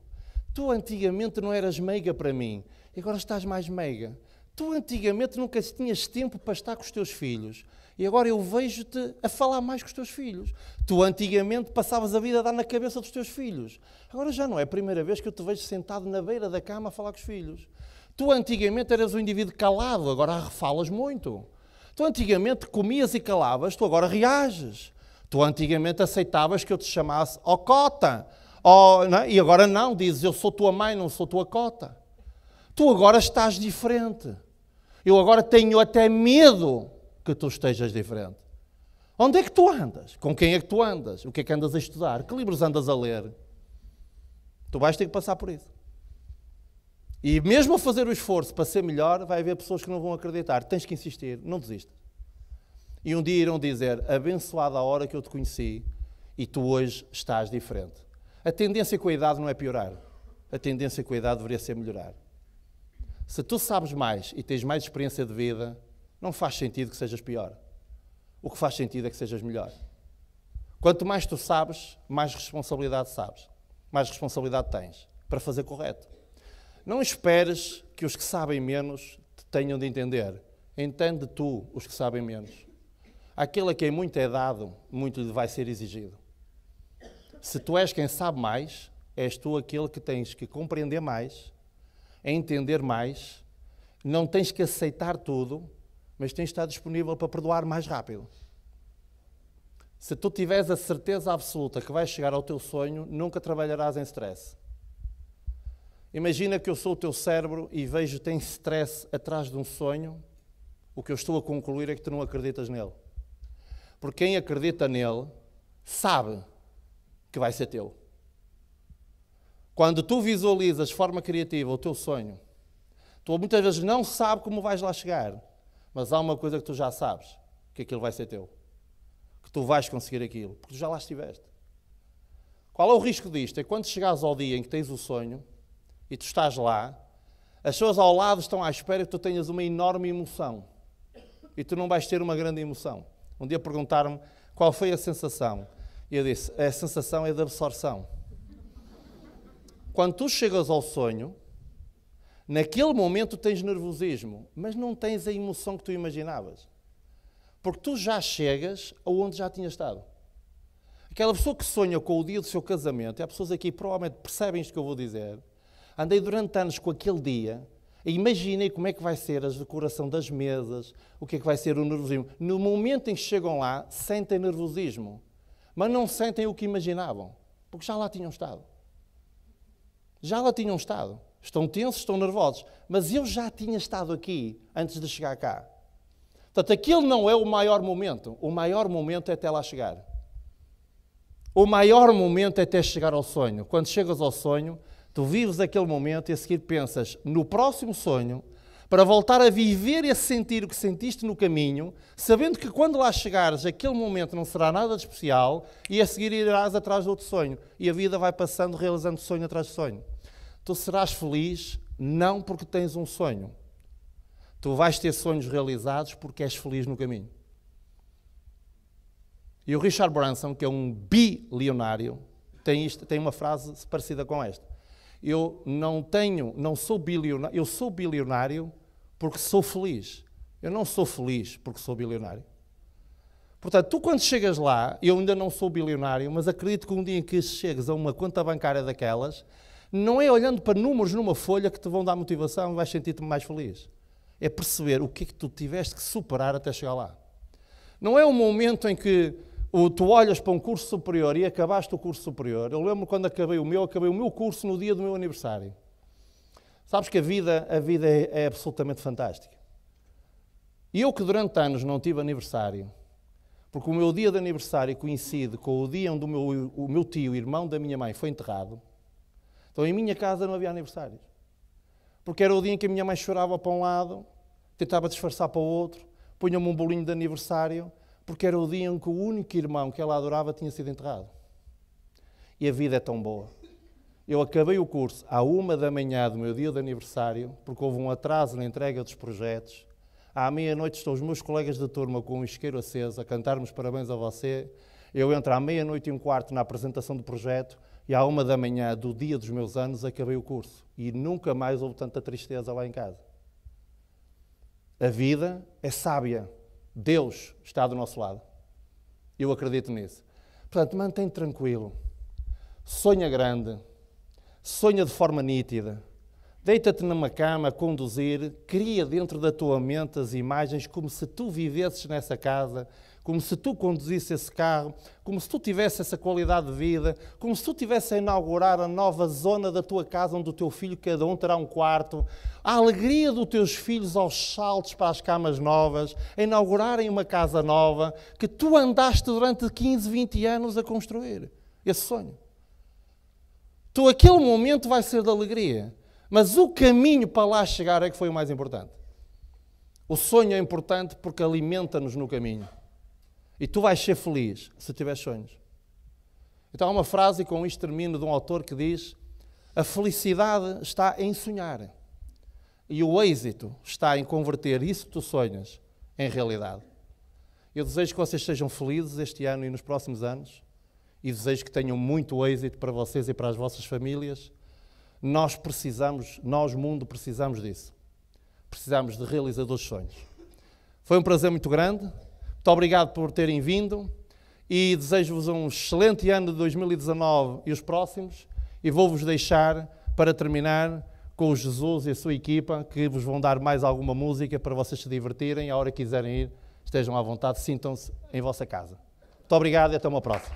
Tu antigamente não eras meiga para mim e agora estás mais meiga. Tu antigamente nunca tinhas tempo para estar com os teus filhos e agora eu vejo-te a falar mais com os teus filhos. Tu antigamente passavas a vida a dar na cabeça dos teus filhos. Agora já não é a primeira vez que eu te vejo sentado na beira da cama a falar com os filhos. Tu antigamente eras um indivíduo calado, agora falas muito. Tu antigamente comias e calavas, tu agora reages. Tu antigamente aceitavas que eu te chamasse ó cota. Ó, é? E agora não, dizes eu sou tua mãe, não sou tua cota. Tu agora estás diferente. Eu agora tenho até medo que tu estejas diferente. Onde é que tu andas? Com quem é que tu andas? O que é que andas a estudar? Que livros andas a ler? Tu vais ter que passar por isso. E mesmo a fazer o esforço para ser melhor, vai haver pessoas que não vão acreditar. Tens que insistir, não desistas. E um dia irão dizer: Abençoada a hora que eu te conheci e tu hoje estás diferente. A tendência com a idade não é piorar, a tendência com a idade deveria ser melhorar. Se tu sabes mais e tens mais experiência de vida, não faz sentido que sejas pior. O que faz sentido é que sejas melhor. Quanto mais tu sabes, mais responsabilidade sabes, mais responsabilidade tens para fazer correto. Não esperes que os que sabem menos te tenham de entender. Entende tu os que sabem menos. Aquele a quem muito é dado, muito lhe vai ser exigido. Se tu és quem sabe mais, és tu aquele que tens que compreender mais, entender mais, não tens que aceitar tudo, mas tens de estar disponível para perdoar mais rápido. Se tu tiveres a certeza absoluta que vais chegar ao teu sonho, nunca trabalharás em stress. Imagina que eu sou o teu cérebro e vejo que tem stress atrás de um sonho, o que eu estou a concluir é que tu não acreditas nele. Porque quem acredita nele sabe que vai ser teu. Quando tu visualizas de forma criativa o teu sonho, tu muitas vezes não sabes como vais lá chegar, mas há uma coisa que tu já sabes, que aquilo vai ser teu. Que tu vais conseguir aquilo, porque tu já lá estiveste. Qual é o risco disto? É quando chegares ao dia em que tens o sonho e tu estás lá, as pessoas ao lado estão à espera que tu tenhas uma enorme emoção. E tu não vais ter uma grande emoção. Um dia perguntaram-me qual foi a sensação. E eu disse: a sensação é de absorção. Quando tu chegas ao sonho, Naquele momento tens nervosismo, mas não tens a emoção que tu imaginavas. Porque tu já chegas aonde já tinhas estado. Aquela pessoa que sonha com o dia do seu casamento, e há pessoas aqui que provavelmente percebem isto que eu vou dizer. Andei durante anos com aquele dia, e imaginei como é que vai ser a decoração das mesas, o que é que vai ser o nervosismo. No momento em que chegam lá, sentem nervosismo, mas não sentem o que imaginavam, porque já lá tinham estado. Já lá tinham estado estão tensos, estão nervosos. Mas eu já tinha estado aqui antes de chegar cá. Portanto, aquele não é o maior momento. O maior momento é até lá chegar. O maior momento é até chegar ao sonho. Quando chegas ao sonho, tu vives aquele momento e a seguir pensas no próximo sonho para voltar a viver e a sentir o que sentiste no caminho, sabendo que quando lá chegares, aquele momento não será nada de especial e a seguir irás atrás de outro sonho. E a vida vai passando, realizando sonho atrás de sonho. Tu serás feliz não porque tens um sonho. Tu vais ter sonhos realizados porque és feliz no caminho. E o Richard Branson, que é um bilionário, tem, isto, tem uma frase parecida com esta. Eu não tenho, não sou bilionário, eu sou bilionário porque sou feliz. Eu não sou feliz porque sou bilionário. Portanto, tu quando chegas lá, eu ainda não sou bilionário, mas acredito que um dia em que chegues a uma conta bancária daquelas, não é olhando para números numa folha que te vão dar motivação, e vais sentir-te mais feliz. É perceber o que é que tu tiveste que superar até chegar lá. Não é um momento em que tu olhas para um curso superior e acabaste o curso superior. Eu lembro quando acabei o meu, acabei o meu curso no dia do meu aniversário. Sabes que a vida, a vida é, é absolutamente fantástica. E eu que durante anos não tive aniversário, porque o meu dia de aniversário coincide com o dia onde o meu, o meu tio, irmão da minha mãe, foi enterrado, então em minha casa não havia aniversários. Porque era o dia em que a minha mãe chorava para um lado, tentava disfarçar para o outro, punha-me um bolinho de aniversário, porque era o dia em que o único irmão que ela adorava tinha sido enterrado. E a vida é tão boa. Eu acabei o curso à uma da manhã do meu dia de aniversário, porque houve um atraso na entrega dos projetos. À meia-noite estão os meus colegas de turma com o um isqueiro aceso a cantarmos parabéns a você. Eu entro à meia-noite e um quarto na apresentação do projeto e à uma da manhã do dia dos meus anos acabei o curso. E nunca mais houve tanta tristeza lá em casa. A vida é sábia. Deus está do nosso lado. Eu acredito nisso. Portanto, mantém tranquilo. Sonha grande. Sonha de forma nítida. Deita-te numa cama a conduzir, cria dentro da tua mente as imagens como se tu vivesses nessa casa, como se tu conduzisse esse carro, como se tu tivesse essa qualidade de vida, como se tu tivesse a inaugurar a nova zona da tua casa onde o teu filho cada um terá um quarto, a alegria dos teus filhos aos saltos para as camas novas, a inaugurarem uma casa nova que tu andaste durante 15, 20 anos a construir. Esse sonho. Então aquele momento vai ser de alegria, mas o caminho para lá chegar é que foi o mais importante. O sonho é importante porque alimenta-nos no caminho. E tu vais ser feliz se tiver sonhos. Então há uma frase, e com isto termino, de um autor que diz: A felicidade está em sonhar. E o êxito está em converter isso que tu sonhas em realidade. Eu desejo que vocês sejam felizes este ano e nos próximos anos. E desejo que tenham muito êxito para vocês e para as vossas famílias. Nós precisamos, nós, mundo, precisamos disso. Precisamos de realizadores de sonhos. Foi um prazer muito grande. Muito obrigado por terem vindo e desejo-vos um excelente ano de 2019 e os próximos. E vou-vos deixar para terminar com o Jesus e a sua equipa que vos vão dar mais alguma música para vocês se divertirem. A hora que quiserem ir, estejam à vontade, sintam-se em vossa casa. Muito obrigado e até uma próxima.